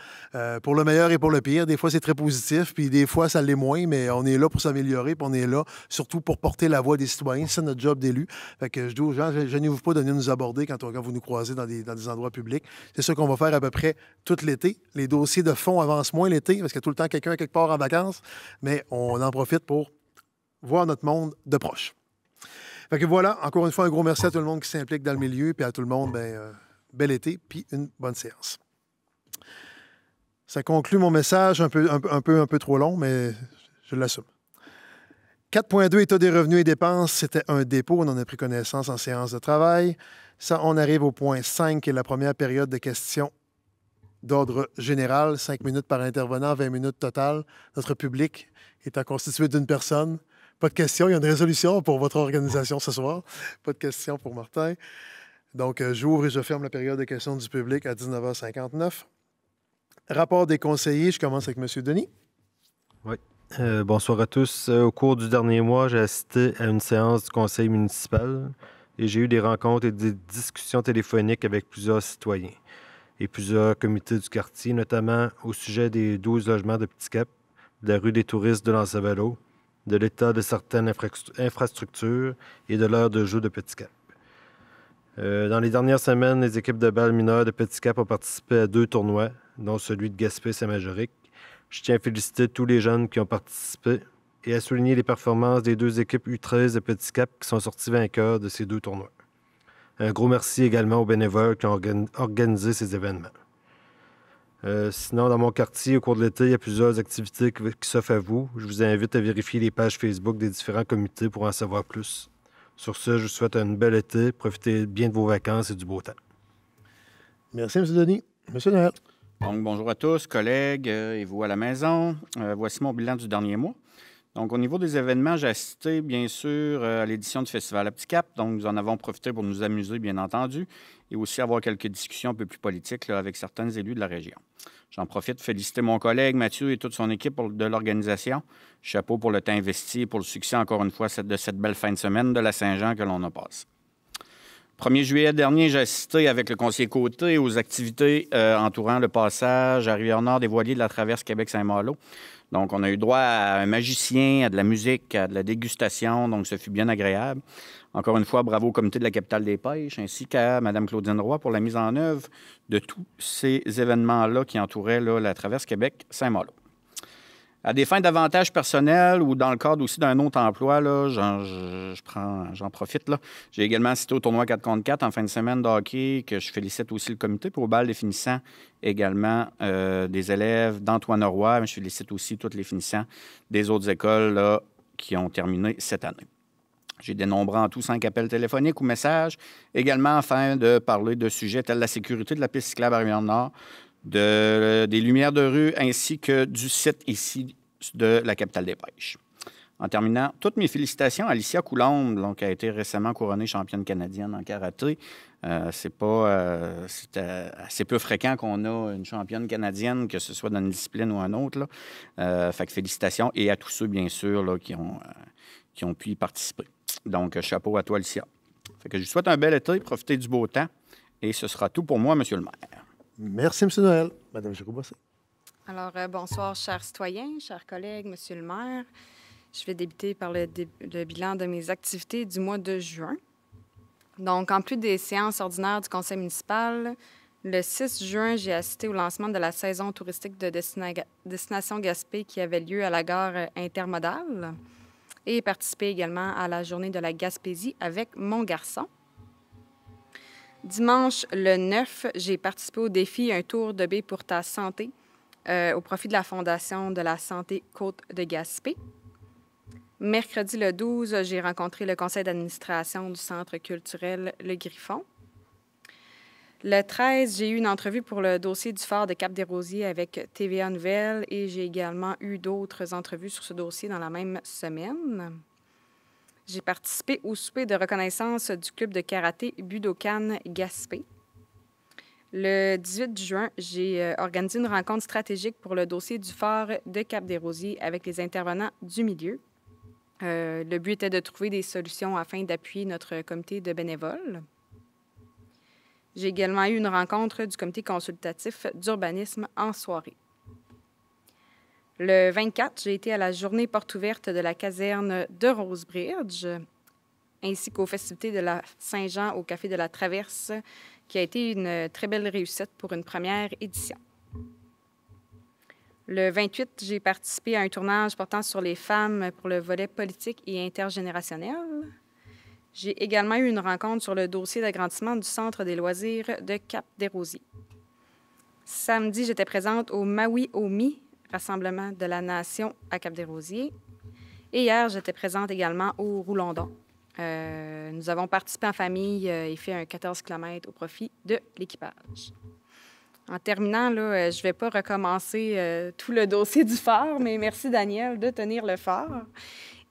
pour le meilleur et pour le pire, des fois c'est très positif, puis des fois ça l'est moins, mais on est là pour s'améliorer, puis on est là surtout pour porter la voix des citoyens. C'est notre job d'élu. Fait que je dis aux gens, je vous pas de venir nous aborder quand, quand vous nous croisez dans des, endroits publics. C'est ça qu'on va faire à peu près tout l'été. Les dossiers de fond avant moins l'été parce qu'il y a tout le temps quelqu'un quelque part en vacances, mais on en profite pour voir notre monde de proche. Fait que voilà, encore une fois, un gros merci à tout le monde qui s'implique dans le milieu, puis à tout le monde, ben, euh, bel été, puis une bonne séance. Ça conclut mon message, un peu, un, peu, un peu trop long, mais je l'assume. 4.2 État des revenus et dépenses, c'était un dépôt, on en a pris connaissance en séance de travail. Ça, on arrive au point 5, qui est la première période de questions d'ordre général, cinq minutes par intervenant, 20 minutes total. Notre public étant constitué d'une personne. Pas de question, il y a une résolution pour votre organisation ce soir. Pas de questions pour Martin. Donc, euh, j'ouvre et je ferme la période de questions du public à 19h59. Rapport des conseillers, je commence avec M. Denis. Oui. Euh, bonsoir à tous. Euh, au cours du dernier mois, j'ai assisté à une séance du conseil municipal et j'ai eu des rencontres et des discussions téléphoniques avec plusieurs citoyens et plusieurs comités du quartier, notamment au sujet des 12 logements de Petit Cap, de la rue des touristes de l'Ansevalo, de l'état de certaines infrastructures et de l'heure de jeu de Petit Cap. Euh, dans les dernières semaines, les équipes de balles mineures de Petit Cap ont participé à deux tournois, dont celui de Gaspé-Saint-Majorique. Je tiens à féliciter tous les jeunes qui ont participé et à souligner les performances des deux équipes U13 de Petit Cap qui sont sorties vainqueurs de ces deux tournois. Un gros merci également aux bénévoles qui ont organisé ces événements. Euh, sinon, dans mon quartier, au cours de l'été, il y a plusieurs activités qui, s'offrent à vous. Je vous invite à vérifier les pages Facebook des différents comités pour en savoir plus. Sur ce, je vous souhaite un bel été. Profitez bien de vos vacances et du beau temps. Merci, M. Denis. M. Noël. bonjour à tous, collègues euh, et vous à la maison. Euh, voici mon bilan du dernier mois. Donc, au niveau des événements, j'ai assisté, bien sûr, euh, à l'édition du Festival à Petit Cap. Donc, nous en avons profité pour nous amuser, bien entendu, et aussi avoir quelques discussions un peu plus politiques avec certains élus de la région. J'en profite pour féliciter mon collègue Mathieu et toute son équipe de l'organisation. Chapeau pour le temps investi et pour le succès, encore une fois, de cette belle fin de semaine de la Saint-Jean que l'on a passée. 1er juillet dernier, j'ai assisté avec le conseiller Côté aux activités euh, entourant le passage à Rivière-Nord des voiliers de la traverse Québec-Saint-Malo. Donc, on a eu droit à un magicien, à de la musique, à de la dégustation. Donc, ce fut bien agréable. Encore une fois, bravo au comité de la capitale des pêches, ainsi qu'à Mme Claudine Roy pour la mise en œuvre de tous ces événements-là qui entouraient la traverse Québec-Saint-Malo. À des fins d'avantages personnels ou dans le cadre aussi d'un autre emploi, j'en, profite. J'ai également cité au tournoi 4 contre 4 en fin de semaine de hockey, que je félicite aussi le comité pour le bal des finissants, également euh, des élèves d'Antoine Roy, mais je félicite aussi tous les finissants des autres écoles là, qui ont terminé cette année. J'ai dénombré en tout cinq appels téléphoniques ou messages, également afin de parler de sujets tels la sécurité de la piste cyclable à Rivière-Nord, des lumières de rue ainsi que du site ici de la capitale des pêches. En terminant, toutes mes félicitations à Alicia Coulombe, donc, qui a été récemment couronnée championne canadienne en karaté. Euh, c'est pas euh, c'est euh, assez peu fréquent qu'on a une championne canadienne, que ce soit dans une discipline ou un autre. fait que félicitations et à tous ceux, bien sûr, qui, ont, qui ont pu y participer. Donc, chapeau à toi, Alicia. Fait que je vous souhaite un bel été, profitez du beau temps et ce sera tout pour moi, Monsieur le maire. Merci, M. Noël. Madame Giroubasset. Alors, euh, bonsoir, chers citoyens, chers collègues, Monsieur le maire. Je vais débuter par le, bilan de mes activités du mois de juin. Donc, en plus des séances ordinaires du conseil municipal, le 6 juin, j'ai assisté au lancement de la saison touristique de Destination Gaspé qui avait lieu à la gare intermodale et participé également à la journée de la Gaspésie avec mon garçon. Dimanche, le 9, j'ai participé au défi Un tour de baie pour ta santé euh, au profit de la Fondation de la santé Côte de Gaspé. Mercredi, le 12, j'ai rencontré le conseil d'administration du Centre culturel Le Griffon. Le 13, j'ai eu une entrevue pour le dossier du phare de Cap-des-Rosiers avec TVA Nouvelle et j'ai également eu d'autres entrevues sur ce dossier dans la même semaine. J'ai participé au souper de reconnaissance du club de karaté Budokan Gaspé. Le 18 juin, j'ai euh, organisé une rencontre stratégique pour le dossier du phare de Cap-des-Rosiers avec les intervenants du milieu. Euh, le but était de trouver des solutions afin d'appuyer notre comité de bénévoles. J'ai également eu une rencontre du comité consultatif d'urbanisme en soirée. Le 24, j'ai été à la journée porte ouverte de la caserne de Rosebridge, ainsi qu'aux festivités de la Saint-Jean au Café de la Traverse, qui a été une très belle réussite pour une première édition. Le 28, j'ai participé à un tournage portant sur les femmes pour le volet politique et intergénérationnel. J'ai également eu une rencontre sur le dossier d'agrandissement du Centre des loisirs de Cap-des-Rosiers. Samedi, j'étais présente au Maui Omi, Rassemblement de la Nation à Cap-des-Rosiers. Et hier, j'étais présente également au Roulondon. Euh, nous avons participé en famille euh, et fait un 14 km au profit de l'équipage. En terminant, euh, je ne vais pas recommencer tout le dossier du phare, mais merci Daniel de tenir le phare.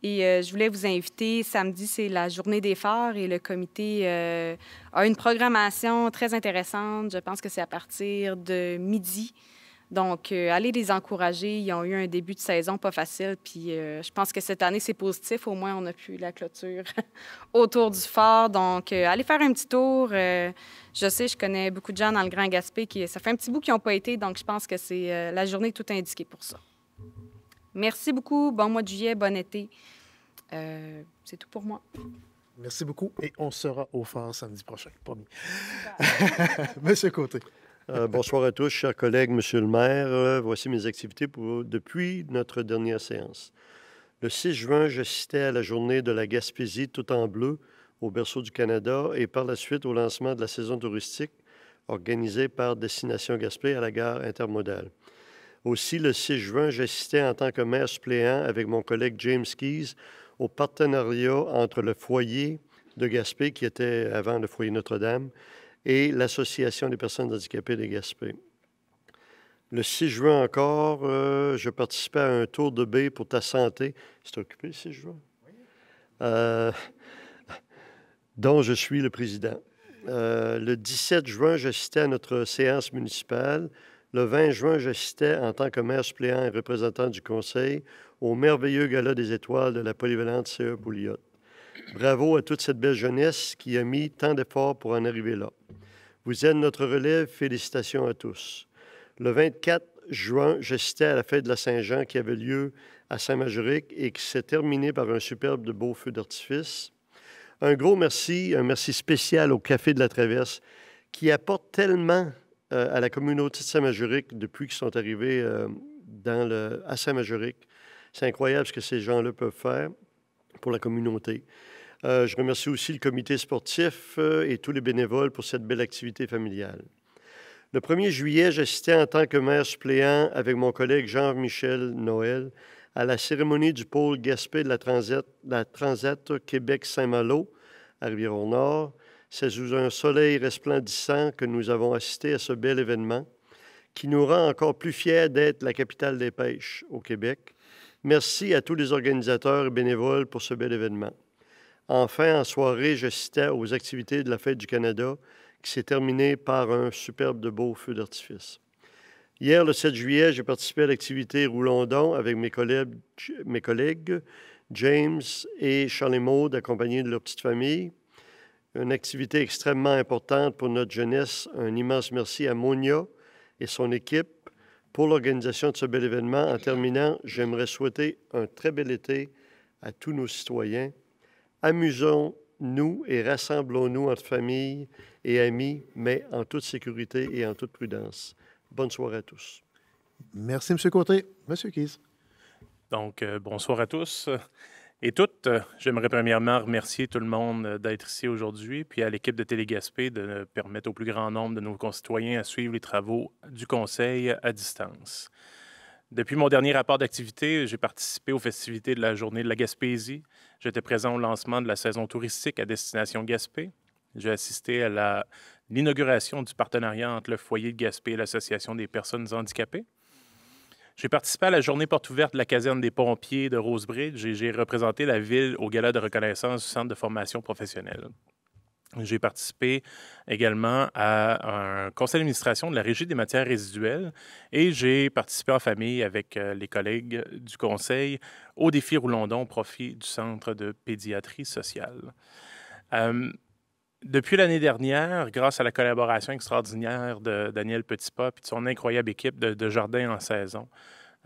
Et je voulais vous inviter, samedi, c'est la journée des phares et le comité a une programmation très intéressante. Je pense que c'est à partir de midi donc, euh, allez les encourager. Ils ont eu un début de saison pas facile. Puis, euh, je pense que cette année, c'est positif. Au moins, on a pu la clôture (laughs) autour du fort. Donc, euh, allez faire un petit tour. je sais, je connais beaucoup de gens dans le Grand Gaspé qui, ça fait un petit bout qu'ils n'ont pas été. Donc, je pense que c'est la journée tout indiquée pour ça. Merci beaucoup. Bon mois de juillet, bon été. c'est tout pour moi. Merci beaucoup et on sera au fort samedi prochain, promis. (laughs) Monsieur Côté. Euh, bonsoir à tous, chers collègues, Monsieur le maire. Euh, voici mes activités depuis notre dernière séance. Le 6 juin, j'assistais à la journée de la Gaspésie tout en bleu au berceau du Canada et par la suite au lancement de la saison touristique organisée par Destination Gaspé à la gare intermodale. Aussi, le 6 juin, j'assistais en tant que maire suppléant avec mon collègue James Keys au partenariat entre le foyer de Gaspé, qui était avant le foyer Notre-Dame, et l'Association des personnes handicapées des Gaspé. Le 6 juin encore, euh, je participais à un tour de baie pour ta santé. C'est occupé le 6 juin? Euh, dont je suis le président. Euh, le 17 juin, j'assistais à notre séance municipale. Le 20 juin, j'assistais en tant que maire suppléant et représentant du conseil au merveilleux gala des étoiles de la polyvalente CE Bouliotte. Bravo à toute cette belle jeunesse qui a mis tant d'efforts pour en arriver là. Vous êtes notre relève, félicitations à tous. Le 24 juin, j'assistais à la fête de la Saint-Jean qui avait lieu à Saint-Majoric et qui s'est terminée par un superbe de beau feu d'artifice. Un gros merci, un merci spécial au Café de la Traverse qui apporte tellement euh, à la communauté de Saint-Majoric depuis qu'ils sont arrivés euh, dans le, à Saint-Majoric. C'est incroyable ce que ces gens-là peuvent faire pour la communauté. Euh, je remercie aussi le comité sportif euh, et tous les bénévoles pour cette belle activité familiale. Le 1er juillet, j'assistais en tant que maire suppléant avec mon collègue Jean-Michel Noël à la cérémonie du pôle Gaspé de la Transat, la Transat Québec-Saint-Malo à Rivière-au-Nord. C'est sous un soleil resplendissant que nous avons assisté à ce bel événement qui nous rend encore plus fiers d'être la capitale des pêches au Québec. Merci à tous les organisateurs et bénévoles pour ce bel événement. Enfin, en soirée, j'assistais aux activités de la Fête du Canada qui s'est terminée par un superbe de beau feu d'artifice. Hier, le 7 juillet, j'ai participé à l'activité Roulondon avec mes collègues, mes collègues James et Charlie Maud, accompagnés de leur petite famille. Une activité extrêmement importante pour notre jeunesse. Un immense merci à Monia et son équipe pour l'organisation de ce bel événement. En terminant, j'aimerais souhaiter un très bel été à tous nos citoyens Amusons-nous et rassemblons-nous entre famille et amis, mais en toute sécurité et en toute prudence. Bonne soirée à tous. Merci, M. Côté. M. Kies. Donc, euh, bonsoir à tous euh, et toutes. J'aimerais premièrement remercier tout le monde euh, d'être ici aujourd'hui, puis à l'équipe de Télégaspé de permettre au plus grand nombre de nos concitoyens à suivre les travaux du Conseil à distance. Depuis mon dernier rapport d'activité, j'ai participé aux festivités de la Journée de la Gaspésie, J'étais présent au lancement de la saison touristique à destination Gaspé. J'ai assisté à l'inauguration du partenariat entre le foyer de Gaspé et l'Association des personnes handicapées. J'ai participé à la journée porte ouverte de la caserne des pompiers de Rosebridge et j'ai représenté la ville au gala de reconnaissance du centre de formation professionnelle. J'ai participé également à un conseil d'administration de la Régie des matières résiduelles et j'ai participé en famille avec euh, les collègues du conseil au défi Roulondon au profit du Centre de pédiatrie sociale. depuis l'année dernière, grâce à la collaboration extraordinaire de Daniel Petitpas et de son incroyable équipe de, de Jardin en saison,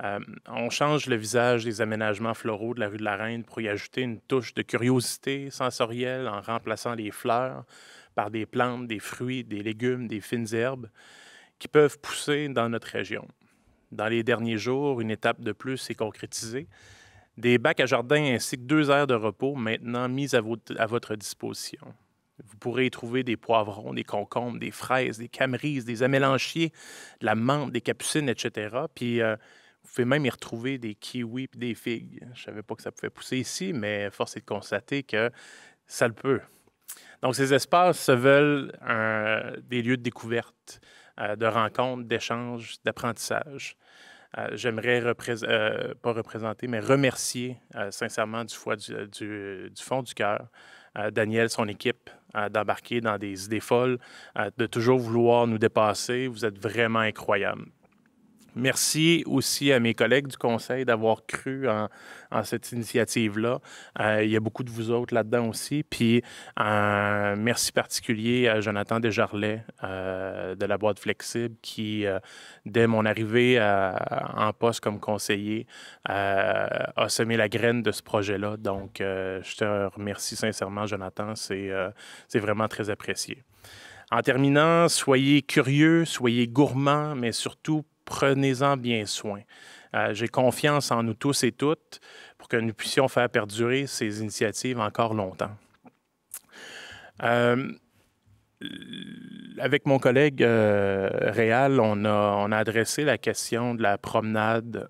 euh, on change le visage des aménagements floraux de la rue de la Reine pour y ajouter une touche de curiosité sensorielle en remplaçant les fleurs par des plantes, des fruits, des légumes, des fines herbes qui peuvent pousser dans notre région. Dans les derniers jours, une étape de plus s'est concrétisée. Des bacs à jardin ainsi que deux aires de repos maintenant mises à, votre disposition. Vous pourrez y trouver des poivrons, des concombres, des fraises, des camerises, des amélanchiers, de la menthe, des capucines, etc. Puis euh, vous pouvez même y retrouver des kiwis et des figues. Je ne savais pas que ça pouvait pousser ici, mais force est de constater que ça le peut. Donc, ces espaces se veulent des lieux de découverte, euh, de rencontres, d'échanges, d'apprentissage. Euh, j'aimerais euh, pas représenter, mais remercier sincèrement du, du fond du cœur Daniel, son équipe, d'embarquer dans des idées folles, de toujours vouloir nous dépasser. Vous êtes vraiment incroyables. Merci aussi à mes collègues du Conseil d'avoir cru en, cette initiative-là. Euh, il y a beaucoup de vous autres là-dedans aussi. Puis un merci particulier à Jonathan Desjarlais euh, de la boîte Flexible qui, euh, dès mon arrivée en poste comme conseiller, a semé la graine de ce projet-là. Donc, je te remercie sincèrement, Jonathan. C'est vraiment très apprécié. En terminant, soyez curieux, soyez gourmands, mais surtout prenez-en bien soin. Euh, j'ai confiance en nous tous et toutes pour que nous puissions faire perdurer ces initiatives encore longtemps. Euh, avec mon collègue euh, Réal, on a, on a, adressé la question de la promenade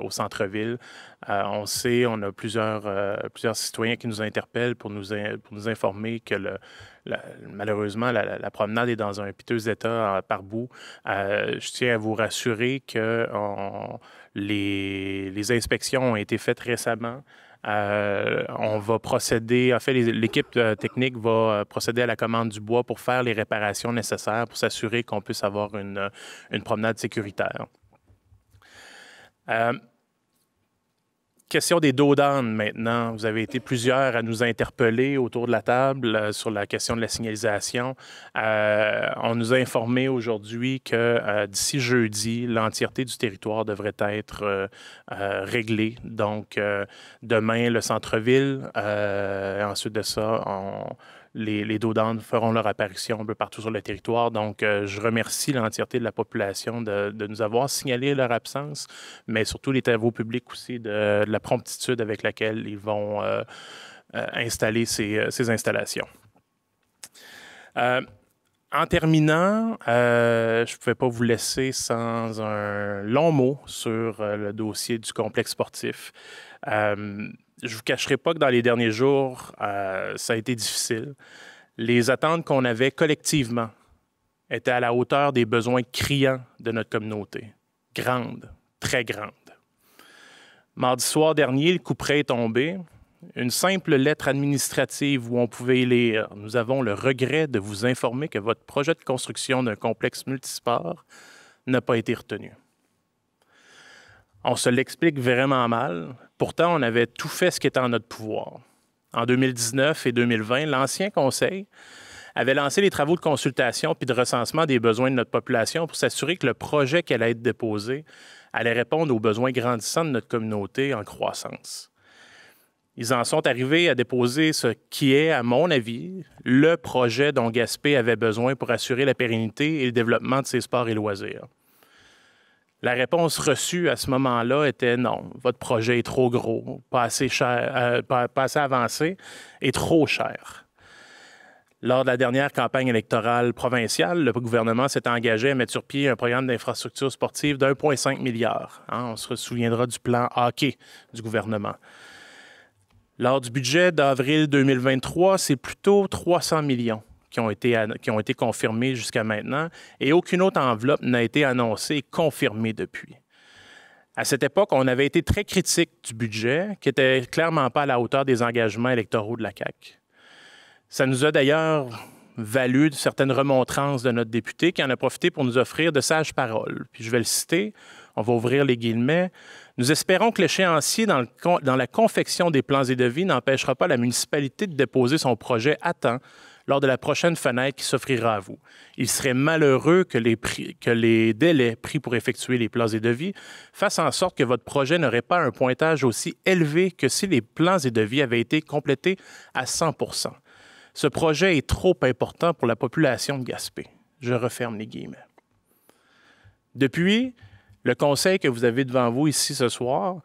au centre-ville. on sait, on a plusieurs, plusieurs citoyens qui nous interpellent pour nous, pour nous informer que le, malheureusement, la, promenade est dans un piteux état euh, par bout. Euh, je tiens à vous rassurer que les, inspections ont été faites récemment. Euh, on va procéder, en fait, l'équipe technique va procéder à la commande du bois pour faire les réparations nécessaires pour s'assurer qu'on puisse avoir une, promenade sécuritaire question des dos maintenant. Vous avez été plusieurs à nous interpeller autour de la table euh, sur la question de la signalisation. Euh, on nous a informé aujourd'hui que euh, d'ici jeudi, l'entièreté du territoire devrait être réglée. Donc, demain, le centre-ville. ensuite de ça, on les, les feront leur apparition un peu partout sur le territoire. Donc, euh, je remercie l'entièreté de la population de, nous avoir signalé leur absence, mais surtout les travaux publics aussi, de, la promptitude avec laquelle ils vont euh, euh, installer ces, installations. En terminant, je ne pouvais pas vous laisser sans un long mot sur le dossier du complexe sportif je vous cacherai pas que dans les derniers jours, euh, ça a été difficile. Les attentes qu'on avait collectivement étaient à la hauteur des besoins criants de notre communauté. Grande, très grande. Mardi soir dernier, le coup est tombé. Une simple lettre administrative où on pouvait lire Nous avons le regret de vous informer que votre projet de construction d'un complexe multisport n'a pas été retenu. On se l'explique vraiment mal, Pourtant, on avait tout fait ce qui était en notre pouvoir. En 2019 et 2020, l'ancien Conseil avait lancé les travaux de consultation puis de recensement des besoins de notre population pour s'assurer que le projet qui allait être déposé allait répondre aux besoins grandissants de notre communauté en croissance. Ils en sont arrivés à déposer ce qui est, à mon avis, le projet dont Gaspé avait besoin pour assurer la pérennité et le développement de ses sports et loisirs. La réponse reçue à ce moment-là était non, votre projet est trop gros, pas assez, cher, euh, avancé et trop cher. Lors de la dernière campagne électorale provinciale, le gouvernement s'est engagé à mettre sur pied un programme d'infrastructure sportive d'1,5 milliard. Hein, on se souviendra du plan hockey du gouvernement. Lors du budget d'avril 2023, c'est plutôt 300 millions qui ont été, qui ont été confirmés jusqu'à maintenant et aucune autre enveloppe n'a été annoncée et confirmée depuis. À cette époque, on avait été très critique du budget, qui n'était clairement pas à la hauteur des engagements électoraux de la CAQ. Ça nous a d'ailleurs valu certaines remontrances de notre député qui en a profité pour nous offrir de sages paroles. Puis je vais le citer, on va ouvrir les guillemets. Nous espérons que l'échéancier dans, dans, la confection des plans et devis n'empêchera pas la municipalité de déposer son projet à temps lors de la prochaine fenêtre qui s'offrira à vous. Il serait malheureux que les, délais pris pour effectuer les plans et devis fassent en sorte que votre projet n'aurait pas un pointage aussi élevé que si les plans et devis avaient été complétés à 100 Ce projet est trop important pour la population de Gaspé. Je referme les guillemets. Depuis, le conseil que vous avez devant vous ici ce soir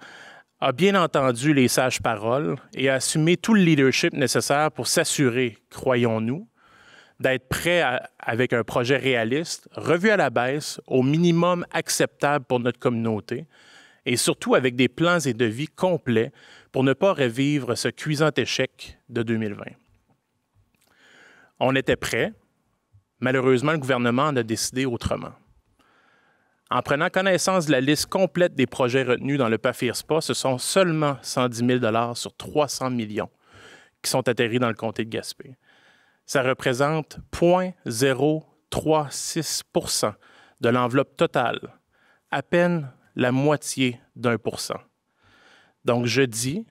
a bien entendu les sages paroles et a assumé tout le leadership nécessaire pour s'assurer, croyons-nous, d'être prêt avec un projet réaliste, revu à la baisse, au minimum acceptable pour notre communauté, et surtout avec des plans et devis complets pour ne pas revivre ce cuisant échec de 2020. On était prêt. Malheureusement, le gouvernement en a décidé autrement. En prenant connaissance de la liste complète des projets retenus dans le PAFIRSPA, ce sont seulement 110 000 sur 300 millions qui sont atterris dans le comté de Gaspé. Ça représente 0,036 de l'enveloppe totale, à peine la moitié d'un pour cent. Donc je dis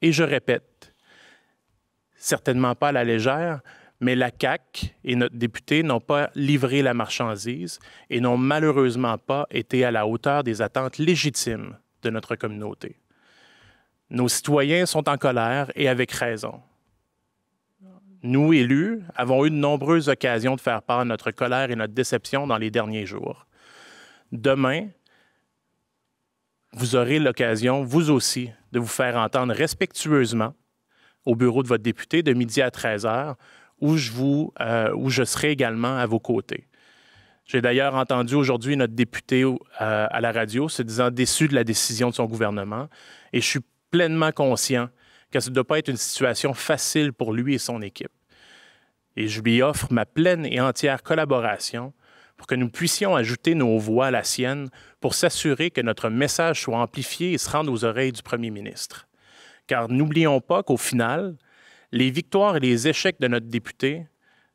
et je répète, certainement pas à la légère, mais la CAC et notre député n'ont pas livré la marchandise et n'ont malheureusement pas été à la hauteur des attentes légitimes de notre communauté. Nos citoyens sont en colère et avec raison. Nous, élus, avons eu de nombreuses occasions de faire part de notre colère et notre déception dans les derniers jours. Demain, vous aurez l'occasion, vous aussi, de vous faire entendre respectueusement au bureau de votre député de midi à 13 heures où je, vous, euh, où je serai également à vos côtés. J'ai d'ailleurs entendu aujourd'hui notre député euh, à la radio se disant déçu de la décision de son gouvernement et je suis pleinement conscient que ce ne doit pas être une situation facile pour lui et son équipe. Et je lui offre ma pleine et entière collaboration pour que nous puissions ajouter nos voix à la sienne pour s'assurer que notre message soit amplifié et se rende aux oreilles du Premier ministre. Car n'oublions pas qu'au final, les victoires et les échecs de notre député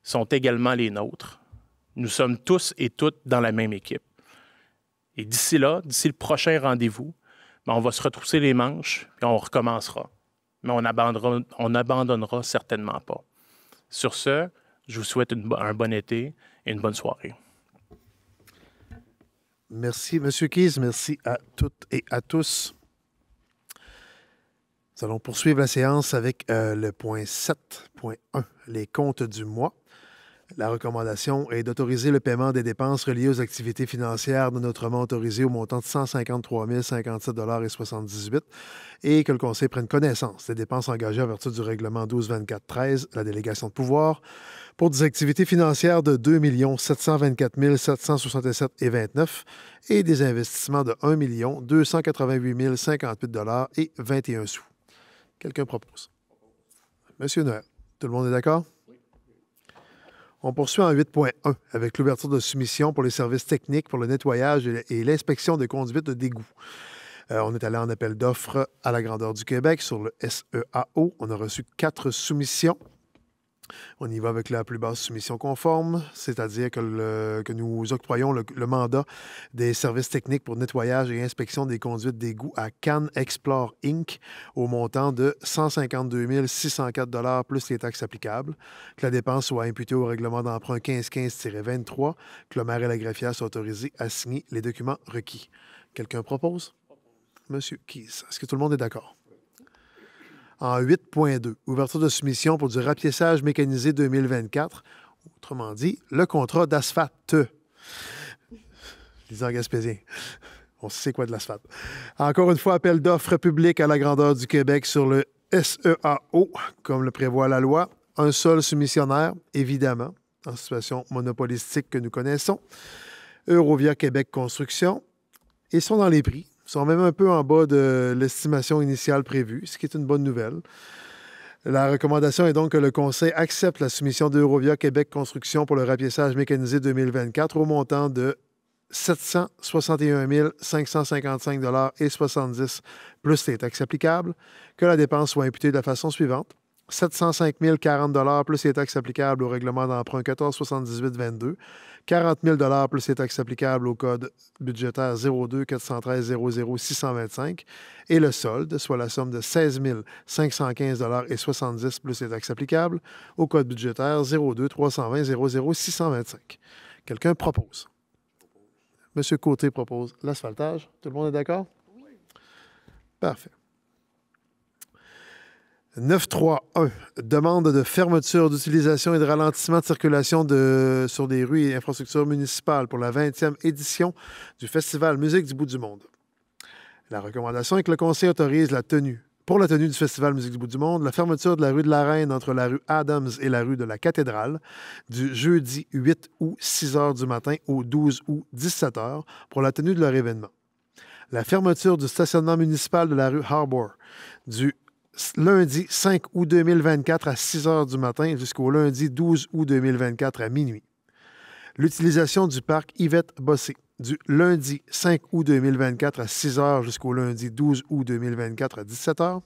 sont également les nôtres. Nous sommes tous et toutes dans la même équipe. Et d'ici là, d'ici le prochain rendez-vous, ben, on va se retrousser les manches et on recommencera. Mais on n'abandonnera certainement pas. Sur ce, je vous souhaite un bon été et une bonne soirée. Merci, M. Keyes. Merci à toutes et à tous. Nous allons poursuivre la séance avec euh, le point 7.1, les comptes du mois. La recommandation est d'autoriser le paiement des dépenses reliées aux activités financières non autrement autorisé au montant de 153 057,78 et que le Conseil prenne connaissance des dépenses engagées en vertu du règlement 24 13 la délégation de pouvoir, pour des activités financières de 2 724 767,29 et et des investissements de 1 288 058 et 21 Quelqu'un propose. Monsieur Noël, tout le monde est d'accord? On poursuit en 8.1 avec l'ouverture de soumission pour les services techniques pour le nettoyage et l'inspection des conduites de dégoût. Euh, on est allé en appel d'offres à la grandeur du Québec sur le SEAO. On a reçu quatre soumissions. On y va avec la plus basse soumission conforme, c'est-à-dire que, nous octroyons le, mandat des services techniques pour nettoyage et inspection des conduites d'égout à Cannes Explore Inc. au montant de 152 604 plus les taxes applicables, que la dépense soit imputée au règlement d'emprunt 1515-23, que le maire et la greffière soient autorisés à signer les documents requis. Quelqu'un propose? Monsieur Keys, est-ce que tout le monde est d'accord? en 8.2, ouverture de soumission pour du rapiessage mécanisé 2024, autrement dit, le contrat d'asphalte. Les gaspésien, On sait quoi de l'asphalte. Encore une fois, appel d'offres publiques à la grandeur du Québec sur le SEAO, comme le prévoit la loi. Un seul soumissionnaire, évidemment, en situation monopolistique que nous connaissons. Eurovia Québec Construction. ils sont dans les prix, sont même un peu en bas de l'estimation initiale prévue, ce qui est une bonne nouvelle. La recommandation est donc que le Conseil accepte la soumission d'Eurovia Québec Construction pour le rapiessage mécanisé 2024 au montant de 761 555 et 70 plus les taxes applicables, que la dépense soit imputée de la façon suivante. 705 040 plus les taxes applicables au règlement d'emprunt 1478-22, 40 000 plus les taxes applicables au code budgétaire 02 413 00 625 et le solde, soit la somme de 16 515 et 70 plus les taxes applicables au code budgétaire 02 320 00 625. Quelqu'un propose. Monsieur Côté propose l'asphaltage. Tout le monde est d'accord? Oui. Parfait. 931, demande de fermeture, d'utilisation et de ralentissement de circulation sur des rues et infrastructures municipales pour la 20e édition du Festival Musique du bout du monde. La recommandation est que le Conseil autorise la tenue, pour la tenue du Festival Musique du bout du monde, la fermeture de la rue de la Reine entre la rue Adams et la rue de la Cathédrale du jeudi 8 ou 6 heures du matin au 12 ou 17 heures pour la tenue de leur événement. La fermeture du stationnement municipal de la rue Harbour du lundi 5 août 2024 à 6 h du matin jusqu'au lundi 12 août 2024 à minuit. L'utilisation du parc Yvette Bossé du lundi 5 août 2024 à 6 h jusqu'au lundi 12 août 2024 à 17 h.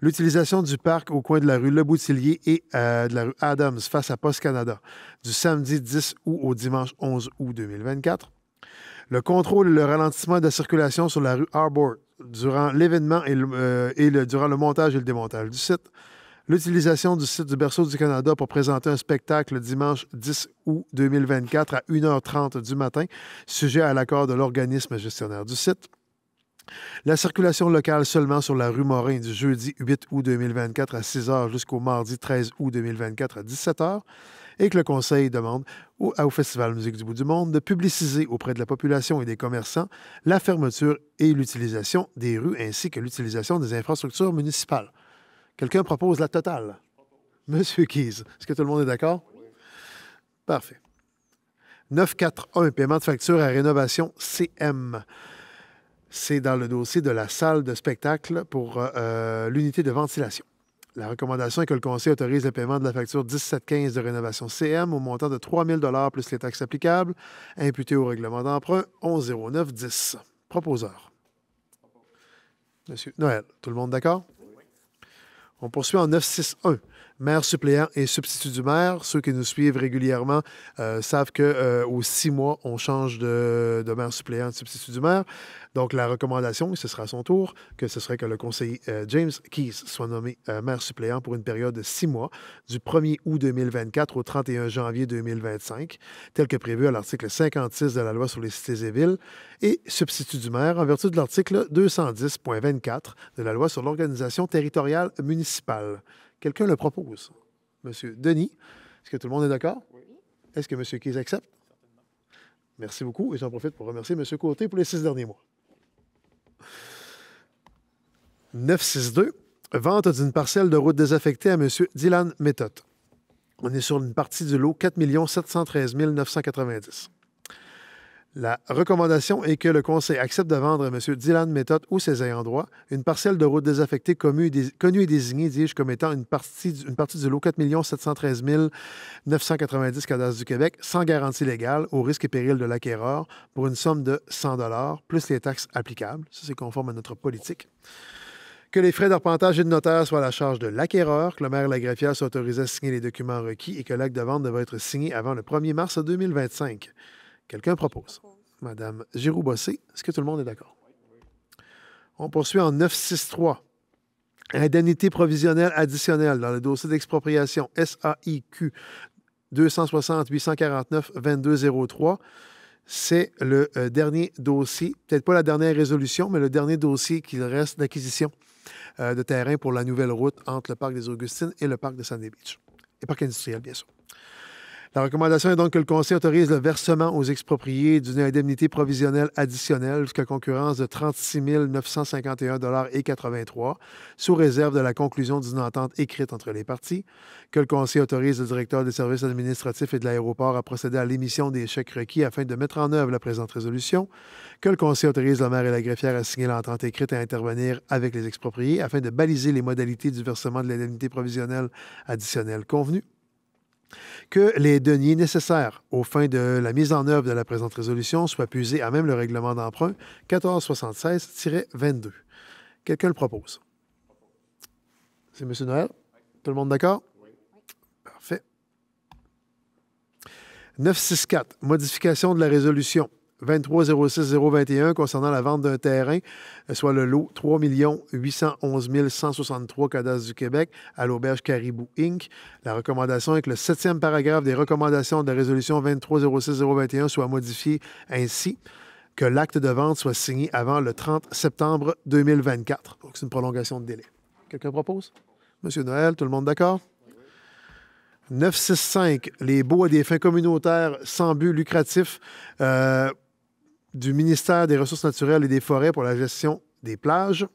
L'utilisation du parc au coin de la rue Le Boutillier et euh, de la rue Adams face à Post Canada du samedi 10 août au dimanche 11 août 2024. Le contrôle et le ralentissement de la circulation sur la rue Harbour durant l'événement et, euh, durant le montage et le démontage du site. L'utilisation du site du Berceau du Canada pour présenter un spectacle dimanche 10 août 2024 à 1h30 du matin, sujet à l'accord de l'organisme gestionnaire du site. La circulation locale seulement sur la rue Morin du jeudi 8 août 2024 à 6 h jusqu'au mardi 13 août 2024 à 17 h et que le Conseil demande au, au Festival Musique du bout du monde de publiciser auprès de la population et des commerçants la fermeture et l'utilisation des rues ainsi que l'utilisation des infrastructures municipales. Quelqu'un propose la totale. Monsieur Keys, est-ce que tout le monde est d'accord? Parfait. 941, paiement de facture à rénovation CM. C'est dans le dossier de la salle de spectacle pour euh, euh, l'unité de ventilation. La recommandation est que le Conseil autorise le paiement de la facture 1715 de rénovation CM au montant de 3 000 plus les taxes applicables, imputées au règlement d'emprunt 110910. Proposeur. Monsieur Noël, tout le monde d'accord? On poursuit en 961 maire suppléant et substitut du maire. Ceux qui nous suivent régulièrement euh, savent que euh, aux six mois, on change de, maire suppléant et de substitut du maire. Donc, la recommandation, et ce sera à son tour, que ce serait que le conseiller euh, James Keyes soit nommé maire suppléant pour une période de six mois, du 1er août 2024 au 31 janvier 2025, tel que prévu à l'article 56 de la loi sur les cités et villes, et substitut du maire en vertu de l'article 210.24 de la loi sur l'organisation territoriale municipale. Quelqu'un le propose. Monsieur Denis, est-ce que tout le monde est d'accord? Oui. Est-ce que Monsieur Keyes accepte? Certainement. Merci beaucoup et j'en profite pour remercier Monsieur Côté pour les six derniers mois. 962, vente d'une parcelle de route désaffectée à Monsieur Dylan Méthode. On est sur une partie du lot 4 713 990. La recommandation est que le conseil accepte de vendre à M. Dylan Méthode ou ses ayants droit une parcelle de route désaffectée connue et désignée, dis-je, comme étant une partie, partie du lot 4 713 990 cadastres du Québec sans garantie légale au risque et péril de l'acquéreur pour une somme de 100 plus les taxes applicables. Ça, c'est conforme à notre politique que les frais d'arpentage et de notaire soient à la charge de l'acquéreur, que le maire et la greffière soient autorisés à signer les documents requis et que l'acte de vente devrait être signé avant le 1er mars 2025. Quelqu'un propose. Madame Giroux-Bossé, est-ce que tout le monde est d'accord? On poursuit en 963. Indemnité provisionnelle additionnelle dans le dossier d'expropriation SAIQ 260-849-2203. C'est le euh, dernier dossier, peut-être pas la dernière résolution, mais le dernier dossier qu'il reste d'acquisition euh, de terrain pour la nouvelle route entre le parc des Augustines et le parc de Sandy Beach. Et parc industriel, bien sûr. La recommandation est donc que le Conseil autorise le versement aux expropriés d'une indemnité provisionnelle additionnelle jusqu'à concurrence de 36 $83 sous réserve de la conclusion d'une entente écrite entre les parties, que le Conseil autorise le directeur des services administratifs et de l'aéroport à procéder à l'émission des chèques requis afin de mettre en œuvre la présente résolution, que le Conseil autorise le maire et la greffière à signer l'entente écrite et à intervenir avec les expropriés afin de baliser les modalités du versement de l'indemnité provisionnelle additionnelle convenue que les deniers nécessaires aux fins de la mise en œuvre de la présente résolution soient puisés à même le règlement d'emprunt 1476-22. Quelqu'un le propose? C'est M. Noël? Tout le monde d'accord? Oui. Parfait. 964, modification de la résolution 2306021 concernant la vente d'un terrain, euh, soit le lot 3 811 163 cadastres du Québec à l'auberge Caribou Inc. La recommandation est que le septième paragraphe des recommandations de la résolution 2306021 soit modifié ainsi que l'acte de vente soit signé avant le 30 septembre 2024. Donc, c'est une prolongation de délai. Quelqu'un propose? Monsieur Noël, tout le monde d'accord? 965, les baux à des fins communautaires sans but lucratif. Euh, du ministère des Ressources naturelles et des Forêts pour la gestion des plages.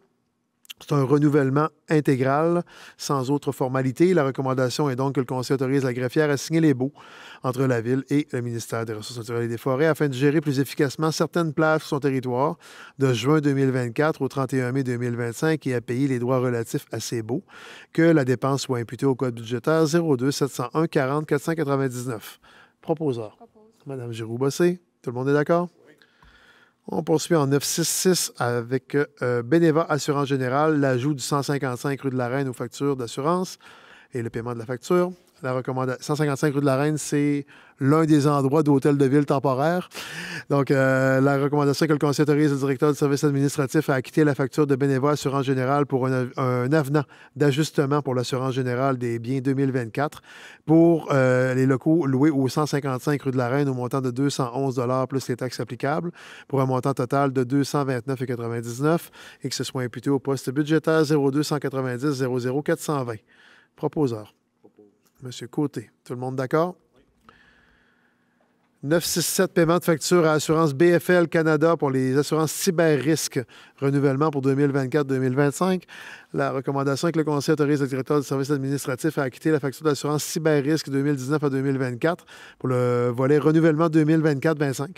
C'est un renouvellement intégral, sans autre formalité. La recommandation est donc que le Conseil autorise la greffière à signer les baux entre la Ville et le ministère des Ressources naturelles et des Forêts afin de gérer plus efficacement certaines plages sur son territoire de juin 2024 au 31 mai 2025 et à payer les droits relatifs à ces baux, que la dépense soit imputée au Code budgétaire 02 701 40 499. Proposeur. Madame Giroux-Bossé, tout le monde est d'accord? On poursuit en 966 avec euh, Beneva Assurance Générale, l'ajout du 155 rue de la Reine aux factures d'assurance et le paiement de la facture. La recommandation 155 rue de la Reine, c'est l'un des endroits d'hôtel de ville temporaire. Donc, euh, la recommandation que le conseil autorise le directeur du service administratif à acquitter la facture de bénévoles assurance générale pour un, avenant d'ajustement pour l'assurance générale des biens 2024 pour euh, les locaux loués au 155 rue de la Reine au montant de 211 plus les taxes applicables pour un montant total de 229,99 et que ce soit imputé au poste budgétaire 0290 00420. Proposeur. Monsieur Côté. Tout le monde d'accord? 967 paiement de facture à Assurance BFL Canada pour les assurances cyber-risques, renouvellement pour 2024-2025. La recommandation est que le Conseil autorise le directeur du service administratif à acquitter la facture d'assurance cyber-risque 2019 à 2024 pour le volet renouvellement 2024-25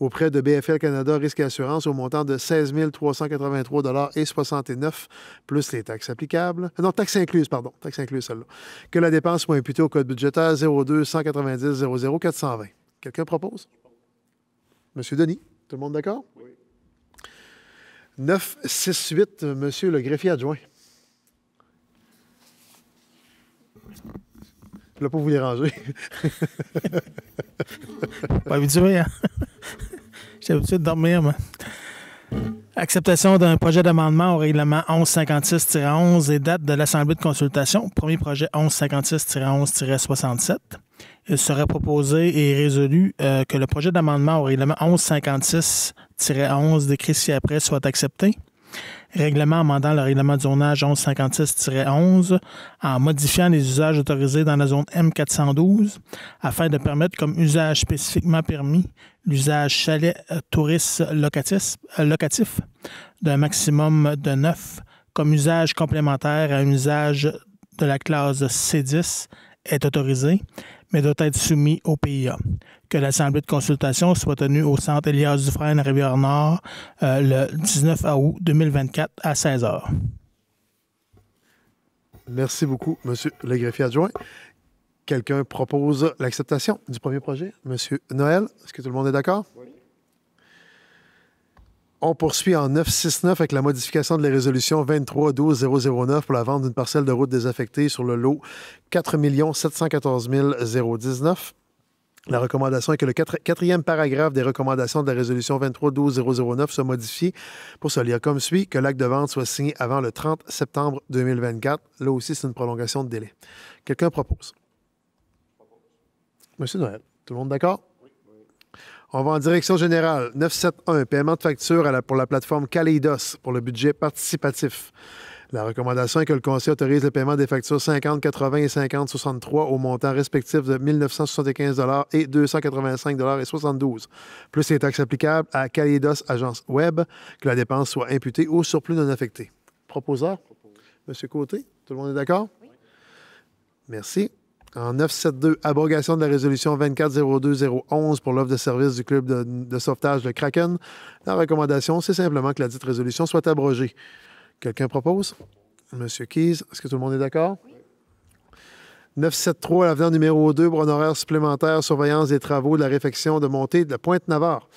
auprès de BFL Canada Risque et Assurance au montant de 16 383,69 et 69 plus les taxes applicables. Non, taxes incluses, pardon. Taxes incluses, celle-là. Que la dépense soit imputée au code budgétaire 02 190 00 420. Quelqu'un propose? Monsieur Denis, tout le monde d'accord? Oui. 9, 6, monsieur le greffier adjoint. Je ne pas vous déranger. pas habitué, hein? J'ai l'habitude de dormir, Acceptation d'un projet d'amendement au règlement 1156-11 et date de l'Assemblée de consultation. Premier projet 1156-11-67. Il euh, serait proposé et résolu euh, que le projet d'amendement au règlement 1156-11 décrit ci-après soit accepté. Règlement amendant le règlement de zonage 1156-11 en modifiant les usages autorisés dans la zone M412 afin de permettre comme usage spécifiquement permis l'usage chalet euh, touriste locatif, locatif d'un maximum de 9 comme usage complémentaire à un usage de la classe C10 est autorisé mais doit être soumis au PIA. Que l'assemblée de consultation soit tenue au centre Elias Dufresne Rivière-Nord euh, le 19 août 2024 à 16 h. Merci beaucoup, M. le greffier adjoint. Quelqu'un propose l'acceptation du premier projet? Monsieur Noël, est-ce que tout le monde est d'accord? On poursuit en 969 avec la modification de la résolution 23 009 pour la vente d'une parcelle de route désaffectée sur le lot 4 714 019. La recommandation est que le quatrième paragraphe des recommandations de la résolution 2312009 009 soit modifié pour se lire comme suit, que l'acte de vente soit signé avant le 30 septembre 2024. Là aussi, c'est une prolongation de délai. Quelqu'un propose? Monsieur Noël, tout le monde d'accord? On va en direction générale. 971, paiement de facture pour la plateforme Calidos pour le budget participatif. La recommandation est que le Conseil autorise le paiement des factures 50, 80 et 50, 63 au montant respectif de 1975 et 285 et 72, plus les taxes applicables à Calidos Agence Web, que la dépense soit imputée au surplus non affecté. Proposeur? Monsieur Côté, tout le monde est d'accord? Oui. Merci. En 972, abrogation de la résolution 2402011 pour l'offre de service du club de, sauvetage de Kraken. La recommandation, c'est simplement que la dite résolution soit abrogée. Quelqu'un propose? Monsieur Keyes, est-ce que tout le monde est d'accord? 973 à numéro 2 pour horaire supplémentaire, surveillance des travaux de la réfection de montée de la Pointe-Navarre.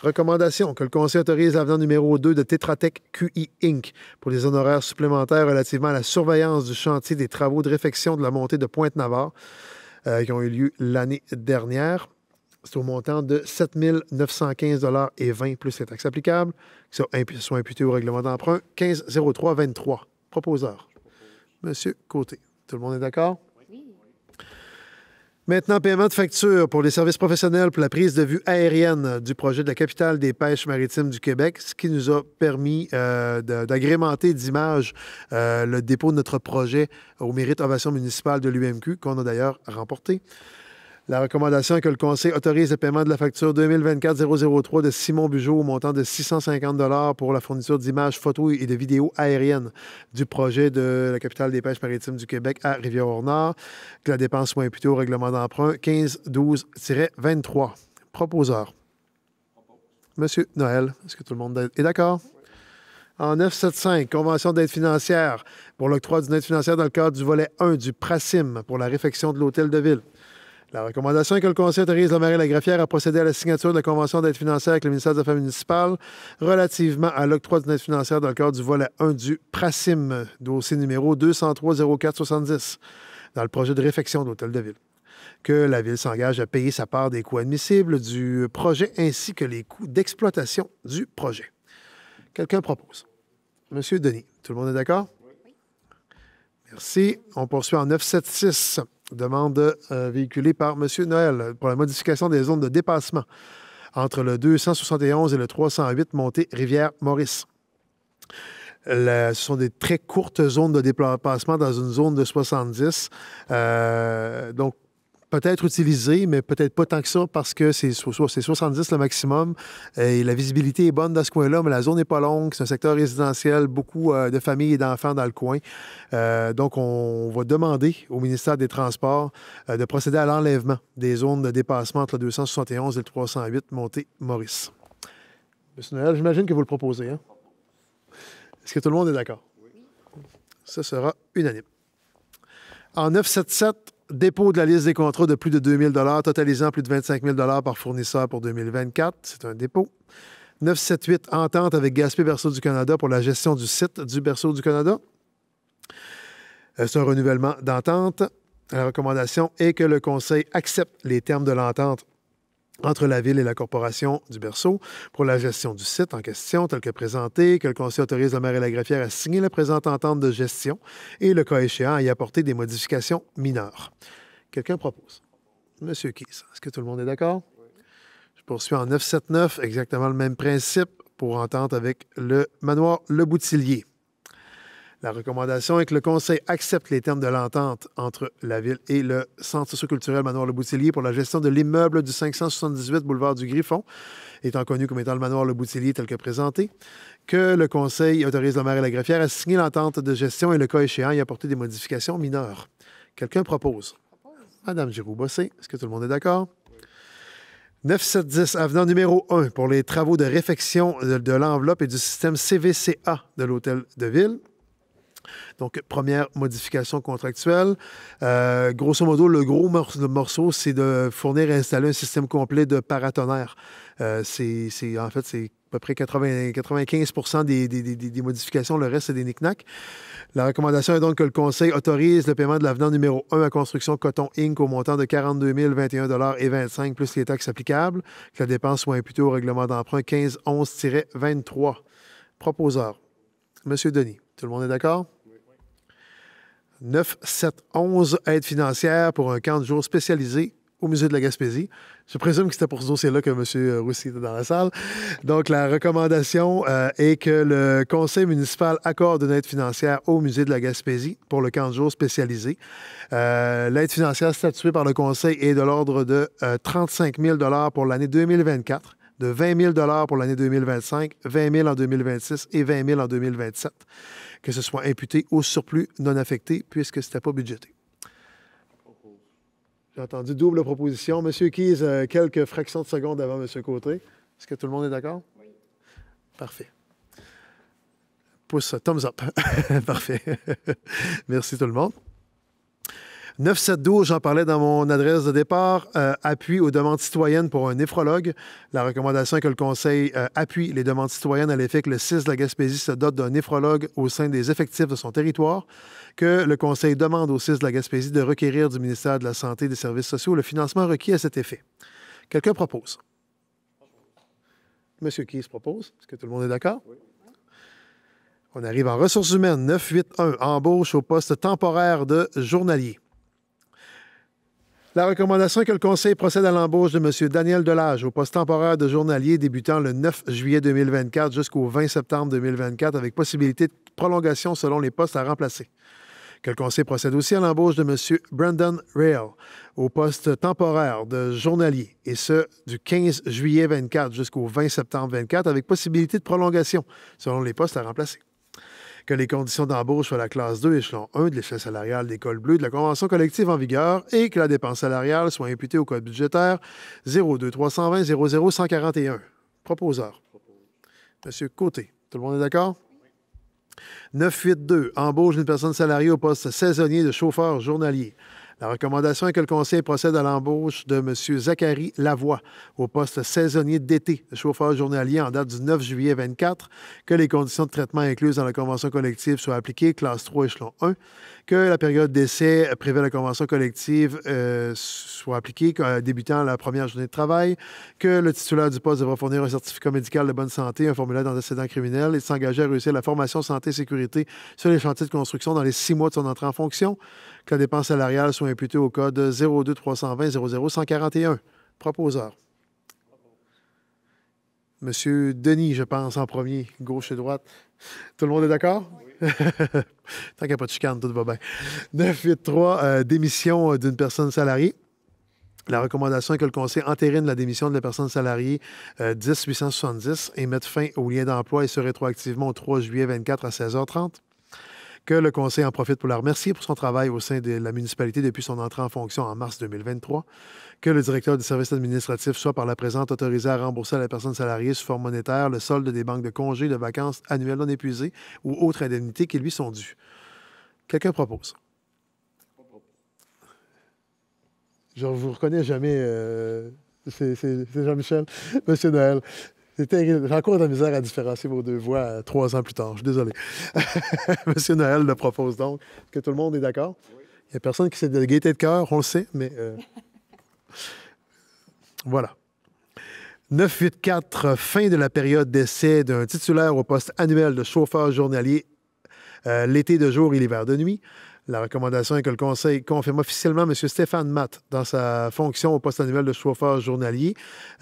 Recommandation que le Conseil autorise l'avenant numéro 2 de Tetratech QI Inc. pour les honoraires supplémentaires relativement à la surveillance du chantier des travaux de réfection de la montée de Pointe-Navarre euh, qui ont eu lieu l'année dernière. C'est au montant de 7 dollars et 20 plus les taxes applicables qui sont imputées au règlement d'emprunt 1503-23. Proposeur. Monsieur Côté. Tout le monde est d'accord? Maintenant, paiement de facture pour les services professionnels pour la prise de vue aérienne du projet de la capitale des pêches maritimes du Québec, ce qui nous a permis euh, d'agrémenter d'image euh, le dépôt de notre projet au mérite ovation municipale de l'UMQ, qu'on a d'ailleurs remporté. La recommandation est que le Conseil autorise le paiement de la facture 2024-003 de Simon Bugeaud au montant de 650 pour la fourniture d'images, photos et de vidéos aériennes du projet de la capitale des pêches maritimes du Québec à rivière ornard que la dépense soit imputée au règlement d'emprunt 15 12 23 Proposeur. Monsieur Noël, est-ce que tout le monde est d'accord? en 975, Convention d'aide financière pour l'octroi d'une aide financière dans le cadre du volet 1 du PRACIM pour la réfection de l'hôtel de ville. La recommandation est que le Conseil autorise le maire la greffière à procéder à la signature de la Convention d'aide financière avec le ministère des Affaires municipales relativement à l'octroi d'une aide financière dans le cadre du volet 1 du PRACIM, dossier numéro 203-04-70, dans le projet de réfection de l'Hôtel de Ville. Que la Ville s'engage à payer sa part des coûts admissibles du projet ainsi que les coûts d'exploitation du projet. Quelqu'un propose. Monsieur Denis, tout le monde est d'accord? Merci. On poursuit en 976. Demande euh, véhiculée par M. Noël pour la modification des zones de dépassement entre le 271 et le 308 montée Rivière-Maurice. ce sont des très courtes zones de dépassement dans une zone de 70. Euh, donc, peut-être utilisé, mais peut-être pas tant que ça parce que c'est 70 le maximum et la visibilité est bonne dans ce coin-là, mais la zone n'est pas longue. C'est un secteur résidentiel, beaucoup euh, de familles et d'enfants dans le coin. Euh, donc, on va demander au ministère des Transports euh, de procéder à l'enlèvement des zones de dépassement entre le 271 et le 308 Montée-Maurice. Monsieur Noël, j'imagine que vous le proposez. Hein? Est-ce que tout le monde est d'accord? Oui. Ça sera unanime. En 977, dépôt de la liste des contrats de plus de 2 000 totalisant plus de 25 000 par fournisseur pour 2024. C'est un dépôt. 978 entente avec Gaspé Berceau du Canada pour la gestion du site du Berceau du Canada. Euh, c'est un renouvellement d'entente. La recommandation est que le Conseil accepte les termes de l'entente entre la ville et la corporation du Berceau pour la gestion du site en question tel que présenté, que le conseil autorise le maire et la greffière à signer la présente entente de gestion et, le cas échéant, à y apporter des modifications mineures. Quelqu'un propose. Monsieur Keys, est-ce que tout le monde est d'accord? Je poursuis en 979, exactement le même principe pour entente avec le manoir Le Boutillier. La recommandation est que le Conseil accepte les termes de l'entente entre la Ville et le Centre socioculturel Manoir Le Boutillier pour la gestion de l'immeuble du 578 boulevard du Griffon, étant connu comme étant le Manoir Le Boutillier tel que présenté, que le Conseil autorise le maire et la greffière à signer l'entente de gestion et, le cas échéant, y apporter des modifications mineures. Quelqu'un propose. Madame Giroux-Bossé, est-ce que tout le monde est d'accord? 9710, avenant numéro 1 pour les travaux de réfection de l'enveloppe et du système CVCA de l'Hôtel de Ville. Donc, première modification contractuelle. Euh, grosso modo, le gros morceau, c'est de fournir et installer un système complet de paratonnerre. Euh, c'est, en fait, c'est à peu près 95 des, modifications. Le reste, c'est des knick La recommandation est donc que le Conseil autorise le paiement de l'avenant numéro 1 à Construction Coton Inc. au montant de 42 021,25 et 25 plus les taxes applicables, que la dépense soit imputée au règlement d'emprunt 15 11 23 Proposeur. Monsieur Denis, tout le monde est d'accord? Oui. 9711 aide financière pour un camp de jour spécialisé au musée de la Gaspésie. Je présume que c'était pour ce dossier-là que M. Roussy était dans la salle. Donc, la recommandation euh, est que le conseil municipal accorde une aide financière au musée de la Gaspésie pour le camp de jour spécialisé. Euh, l'aide financière statuée par le conseil est de l'ordre de 35 euh, 000 pour l'année 2024 de 20 000 pour l'année 2025, 20 000 en 2026 et 20 000 en 2027, que ce soit imputé au surplus non affecté puisque ce n'était pas budgété. J'ai entendu double proposition. Monsieur Keyes, euh, quelques fractions de secondes avant Monsieur Côté. Est-ce que tout le monde est d'accord? Oui. Parfait. Pouce, thumbs up. (laughs) Parfait. Merci tout le monde. 972, j'en parlais dans mon adresse de départ, euh, appui aux demandes citoyennes pour un néphrologue. La recommandation est que le Conseil euh, appuie les demandes citoyennes à l'effet que le 6 de la Gaspésie se dote d'un néphrologue au sein des effectifs de son territoire, que le Conseil demande au 6 de la Gaspésie de requérir du ministère de la Santé et des Services sociaux le financement requis à cet effet. Quelqu'un propose? Monsieur qui se propose? Est-ce que tout le monde est d'accord? On arrive en ressources humaines 981, embauche au poste temporaire de journalier. La recommandation est que le Conseil procède à l'embauche de M. Daniel Delage au poste temporaire de journalier débutant le 9 juillet 2024 jusqu'au 20 septembre 2024 avec possibilité de prolongation selon les postes à remplacer. Que le Conseil procède aussi à l'embauche de M. Brandon Rail au poste temporaire de journalier, et ce, du 15 juillet 2024 jusqu'au 20 septembre 2024 avec possibilité de prolongation selon les postes à remplacer que les conditions d'embauche soient la classe 2, échelon 1 de l'échelle salariale d'École bleue de la convention collective en vigueur et que la dépense salariale soit imputée au code budgétaire 02 320 Proposeur. Monsieur Côté. Tout le monde est d'accord? 982. Embauche d'une personne salariée au poste saisonnier de chauffeur journalier. La recommandation est que le conseil procède à l'embauche de M. Zachary Lavoie au poste saisonnier d'été de chauffeur journalier en date du 9 juillet 24, que les conditions de traitement incluses dans la convention collective soient appliquées, classe 3, échelon 1, que la période d'essai prévue à la convention collective euh, soit appliquée débutant la première journée de travail, que le titulaire du poste devra fournir un certificat médical de bonne santé, un formulaire d'antécédent criminel et s'engager à réussir la formation santé-sécurité sur les chantiers de construction dans les six mois de son entrée en fonction, que la dépense salariale soit imputées au code 02 320 00 141. Proposeur. Monsieur Denis, je pense, en premier, gauche et droite. Tout le monde est d'accord? Oui. (laughs) Tant qu'il n'y a pas de chicane, tout va bien. 983, euh, démission d'une personne salariée. La recommandation est que le Conseil entérine la démission de la personne salariée 10-870 euh, et mette fin au lien d'emploi et se rétroactivement au 3 juillet 24 à 16h30 que le Conseil en profite pour la remercier pour son travail au sein de la municipalité depuis son entrée en fonction en mars 2023, que le directeur du service administratif soit par la présente autorisé à rembourser à la personne salariée sous forme monétaire le solde des banques de congés, de vacances annuelles non épuisées ou autres indemnités qui lui sont dues. Quelqu'un propose? Je ne vous reconnais jamais, euh, c'est Jean-Michel, (laughs) Monsieur Noël. J'ai encore de la misère à différencier vos deux voix euh, trois ans plus tard. Je suis désolé. (laughs) Monsieur Noël le propose donc. Est-ce que tout le monde est d'accord? Oui. Il n'y a personne qui s'est de gaieté de cœur, on le sait, mais... Euh, (laughs) voilà. 984, fin de la période d'essai d'un titulaire au poste annuel de chauffeur journalier euh, l'été de jour et l'hiver de nuit. La recommandation est que le Conseil confirme officiellement M. Stéphane Matt dans sa fonction au poste annuel de chauffeur journalier,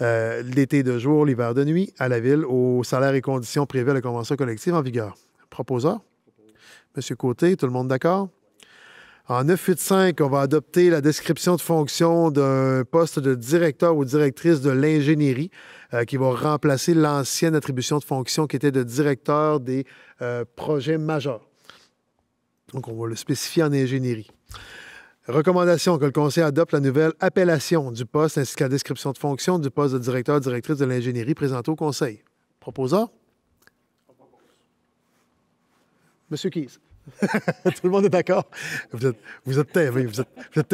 euh, l'été de jour, l'hiver de nuit, à la Ville, aux salaires et conditions prévus à la convention collective en vigueur. Proposeur? M. Côté, tout le monde d'accord? En 985, on va adopter la description de fonction d'un poste de directeur ou directrice de l'ingénierie euh, qui va remplacer l'ancienne attribution de fonction qui était de directeur des euh, projets majeurs. Donc, on va le spécifier en ingénierie. Recommandation que le conseil adopte la nouvelle appellation du poste ainsi que la description de fonction du poste de directeur-directrice de l'ingénierie présentée au conseil. Proposant? Monsieur Keyes. (laughs) Tout le monde est d'accord. Vous êtes, vous êtes terrible. Vous êtes,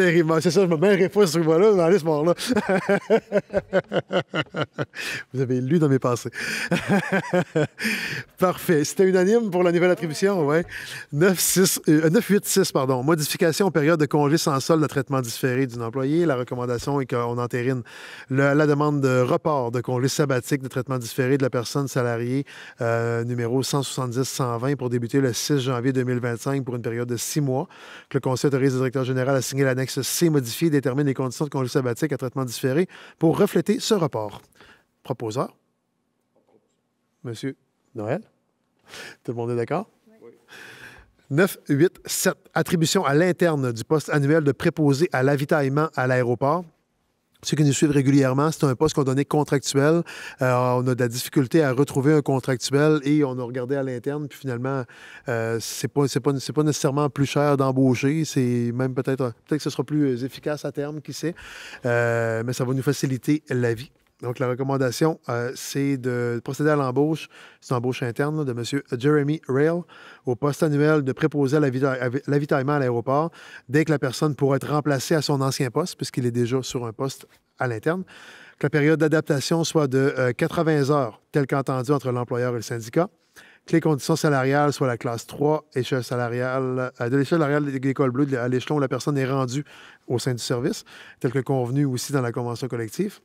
C'est ça, je me mêlerai pas sur ce là dans ce là vous avez lu dans mes pensées. (laughs) Parfait. C'était unanime pour la nouvelle attribution, oui. 9-6, euh, pardon. Modification période de congé sans solde de traitement différé d'une employé. La recommandation est qu'on entérine la demande de report de congé sabbatique de traitement différé de la personne salariée, euh, numéro 170-120, pour débuter le 6 janvier 2020 pour une période de six mois, que le Conseil autorise le directeur général à signer l'annexe C modifiée et détermine les conditions de congé sabbatique à traitement différé pour refléter ce report. Proposeur? Monsieur Noël? Tout le monde est d'accord? 9, 8, 7. Attribution à l'interne du poste annuel de préposé à l'avitaillement à l'aéroport ceux qui nous suivent régulièrement, c'est un poste qu'on donnait contractuel. Euh, on a de la difficulté à retrouver un contractuel et on a regardé à l'interne, puis finalement, euh, c'est pas, pas, pas, nécessairement plus cher d'embaucher. C'est même peut-être peut que ce sera plus efficace à terme, qui sait. Euh, mais ça va nous faciliter la vie. Donc, la recommandation, euh, c'est de procéder à l'embauche, c'est une embauche interne de M. Jeremy Rail au poste annuel de préposer l'avitaillement à l'aéroport dès que la personne pourrait être remplacée à son ancien poste, puisqu'il est déjà sur un poste à l'interne. Que la période d'adaptation soit de 80 euh, heures, telle qu'entendue entre l'employeur et le syndicat que les conditions salariales soient la classe 3, échelle salariale, euh, de l'échelle salariale de l'école bleue à l'échelon où la personne est rendue au sein du service, tel que convenu aussi dans la convention collective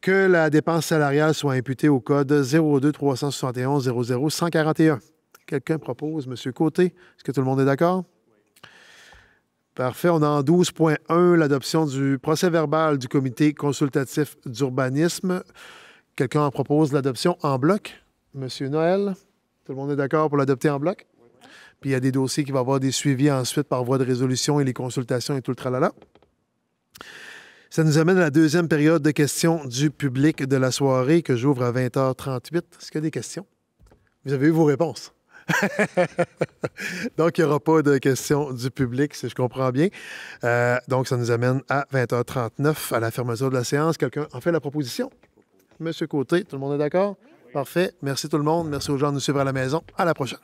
que la dépense salariale soit imputée au code 02 371 00 141. Quelqu'un propose, M. Côté. Est-ce que tout le monde est d'accord? Parfait. On a en 12.1 l'adoption du procès verbal du comité consultatif d'urbanisme. Quelqu'un en propose l'adoption en bloc? Monsieur Noël, tout le monde est d'accord pour l'adopter en bloc? Puis il y a des dossiers qui vont avoir des suivis ensuite par voie de résolution et les consultations et tout le tralala. Ça nous amène à la deuxième période de questions du public de la soirée que j'ouvre à 20h38. Est-ce qu'il y a des questions? Vous avez eu vos réponses. (laughs) donc, il n'y aura pas de questions du public, si je comprends bien. Euh, donc, ça nous amène à 20h39, à la fermeture de la séance. Quelqu'un en fait la proposition? Monsieur Côté, tout le monde est d'accord? Parfait. Merci tout le monde. Merci aux gens de nous suivre à la maison. À la prochaine.